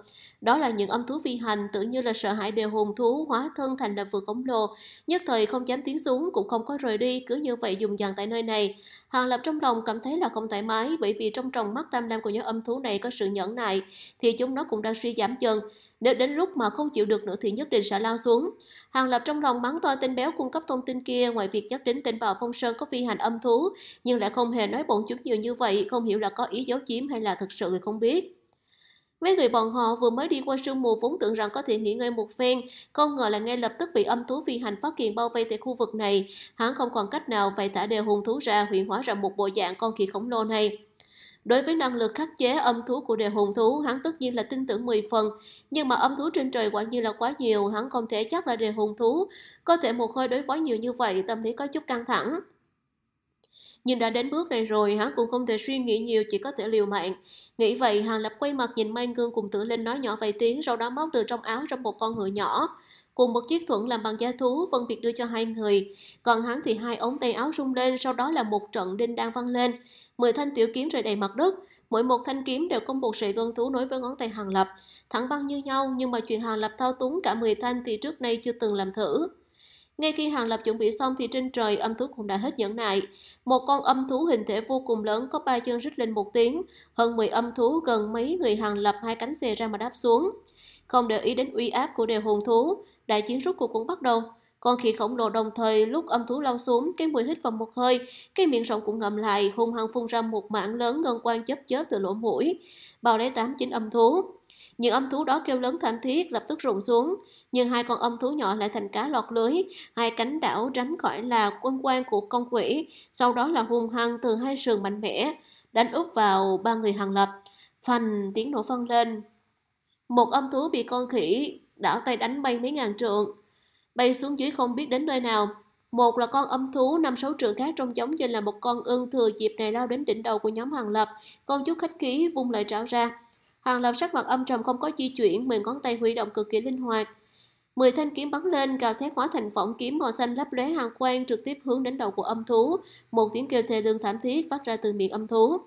Đó là những âm thú phi hành tưởng như là sợ hãi đều hồn thú hóa thân thành là vừa khổng lồ, nhất thời không dám tiến xuống cũng không có rời đi, cứ như vậy dùng dàn tại nơi này. Hàng Lập trong lòng cảm thấy là không thoải mái bởi vì trong tròng mắt tam lam của những âm thú này có sự nhẫn nại thì chúng nó cũng đang suy giảm dần. Nếu đến lúc mà không chịu được nữa thì nhất định sẽ lao xuống. Hàng Lập trong lòng mắng to tên béo cung cấp thông tin kia ngoài việc nhắc đến tên bà Phong Sơn có phi hành âm thú, nhưng lại không hề nói bọn chúng nhiều như vậy, không hiểu là có ý giấu chiếm hay là thật sự người không biết. Mấy người bọn họ vừa mới đi qua sương mù vốn tưởng rằng có thể nghỉ ngơi một phen, không ngờ là ngay lập tức bị âm thú phi hành phát hiện bao vây tại khu vực này. Hắn không còn cách nào phải thả đều hùng thú ra huyện hóa ra một bộ dạng con khỉ khổng lồ này. Đối với năng lực khắc chế âm thú của đề hùng thú, hắn tất nhiên là tin tưởng 10 phần, nhưng mà âm thú trên trời quả nhiên là quá nhiều, hắn không thể chắc là đề hùng thú. Có thể một hơi đối phó nhiều như vậy, tâm lý có chút căng thẳng. Nhưng đã đến bước này rồi, hắn cũng không thể suy nghĩ nhiều, chỉ có thể liều mạng. Nghĩ vậy, hàn Lập quay mặt nhìn Mai Ngương cùng Tử Linh nói nhỏ vài tiếng, sau đó móc từ trong áo trong một con ngựa nhỏ. Cùng một chiếc thuẫn làm bằng da thú, phân biệt đưa cho hai người. Còn hắn thì hai ống tay áo rung lên, sau đó là một trận đinh đang văng lên. 10 thanh tiểu kiếm rơi đầy mặt đất, mỗi một thanh kiếm đều có một sợi gân thú nối với ngón tay Hàng Lập, thẳng băng như nhau nhưng mà chuyện Hàng Lập thao túng cả 10 thanh thì trước nay chưa từng làm thử. Ngay khi Hàng Lập chuẩn bị xong thì trên trời âm thú cũng đã hết nhẫn nại. Một con âm thú hình thể vô cùng lớn có ba chân rít lên một tiếng, hơn 10 âm thú gần mấy người Hàng Lập hai cánh xòe ra mà đáp xuống. Không để ý đến uy áp của đều hồn thú, đại chiến rút cuộc cũng bắt đầu. Con khỉ khổng lồ đồng thời lúc âm thú lao xuống, cái mũi hít vào một hơi, cái miệng rộng cũng ngậm lại, hung hăng phun ra một mảng lớn ngân quang chớp chớp từ lỗ mũi, bao lấy tám chín âm thú. Những âm thú đó kêu lớn thảm thiết, lập tức rụng xuống. Nhưng hai con âm thú nhỏ lại thành cá lọt lưới, hai cánh đảo tránh khỏi là quân quan của con quỷ, sau đó là hung hăng từ hai sườn mạnh mẽ, đánh úp vào ba người hàng lập. Phành tiếng nổ vang lên. Một âm thú bị con khỉ đảo tay đánh bay mấy ngàn trượng, bay xuống dưới không biết đến nơi nào. Một là con âm thú, năm sáu trường khác trông giống như là một con ưng thừa dịp này lao đến đỉnh đầu của nhóm Hàng Lập. Con chút khách khí vung lại trảo ra. Hàng Lập sắc mặt âm trầm không có di chuyển, mười ngón tay huy động cực kỳ linh hoạt. Mười thanh kiếm bắn lên, cào thét hóa thành phỏng kiếm màu xanh lấp lóe hàng quang trực tiếp hướng đến đầu của âm thú. Một tiếng kêu thê lương thảm thiết phát ra từ miệng âm thú.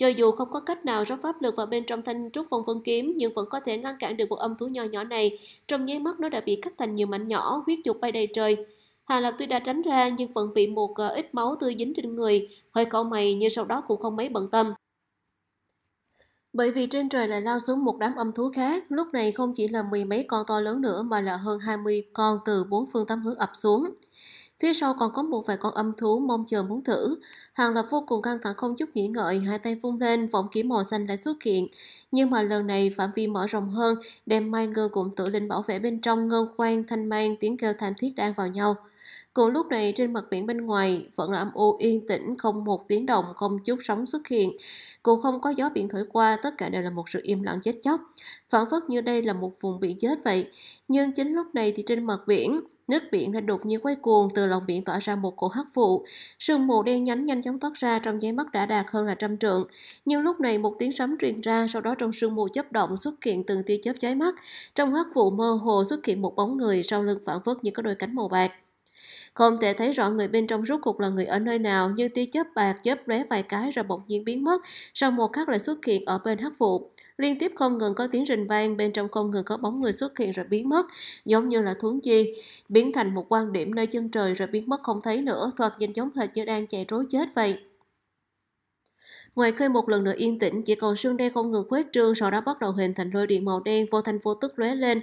Cho dù không có cách nào rót pháp lực vào bên trong thanh trúc phong vân kiếm nhưng vẫn có thể ngăn cản được một âm thú nhỏ nhỏ này. Trong nháy mắt nó đã bị cắt thành nhiều mảnh nhỏ, huyết dục bay đầy trời. Hà Lập tuy đã tránh ra nhưng vẫn bị một ờ, ít máu tươi dính trên người, hơi cau mày nhưng sau đó cũng không mấy bận tâm. Bởi vì trên trời lại lao xuống một đám âm thú khác, lúc này không chỉ là mười mấy con to lớn nữa mà là hơn 20 con từ bốn phương tám hướng ập xuống. Phía sau còn có một vài con âm thú mong chờ muốn thử. Hàng Lập vô cùng căng thẳng không chút nghĩ ngợi, hai tay vung lên, vọng kiếm màu xanh lại xuất hiện. Nhưng mà lần này phạm vi mở rộng hơn, đem mai ngư cùng tử linh bảo vệ bên trong ngân quan thanh mang tiếng kêu thảm thiết đang vào nhau. Cùng lúc này trên mặt biển bên ngoài vẫn là âm u yên tĩnh không một tiếng động không chút sóng xuất hiện. Cũng không có gió biển thổi qua tất cả đều là một sự im lặng chết chóc. Phản phất như đây là một vùng biển chết vậy. Nhưng chính lúc này thì trên mặt biển Nước biển đã đột nhiên quay cuồng, từ lòng biển tỏa ra một cổ hắc vụ. Sương mù đen nhánh nhanh chóng thoát ra trong giấy mắt đã đạt hơn là trăm trượng. Nhưng lúc này một tiếng sấm truyền ra, sau đó trong sương mù chớp động xuất hiện từng tia chớp cháy mắt. Trong hắc vụ mơ hồ xuất hiện một bóng người sau lưng phản phất như có đôi cánh màu bạc. Không thể thấy rõ người bên trong rốt cuộc là người ở nơi nào, nhưng tia chớp bạc chớp lóe vài cái rồi bỗng nhiên biến mất, sau một khắc lại xuất hiện ở bên hắc vụ liên tiếp không ngừng có tiếng rình vang, bên trong không ngừng có bóng người xuất hiện rồi biến mất, giống như là thuấn di, biến thành một quan điểm nơi chân trời rồi biến mất không thấy nữa, thoạt nhìn giống hệt như đang chạy trối chết vậy. Ngoài khơi một lần nữa yên tĩnh, chỉ còn sương đen không ngừng khuếch trương, sau đó bắt đầu hình thành lôi điện màu đen vô thanh vô tức lóe lên,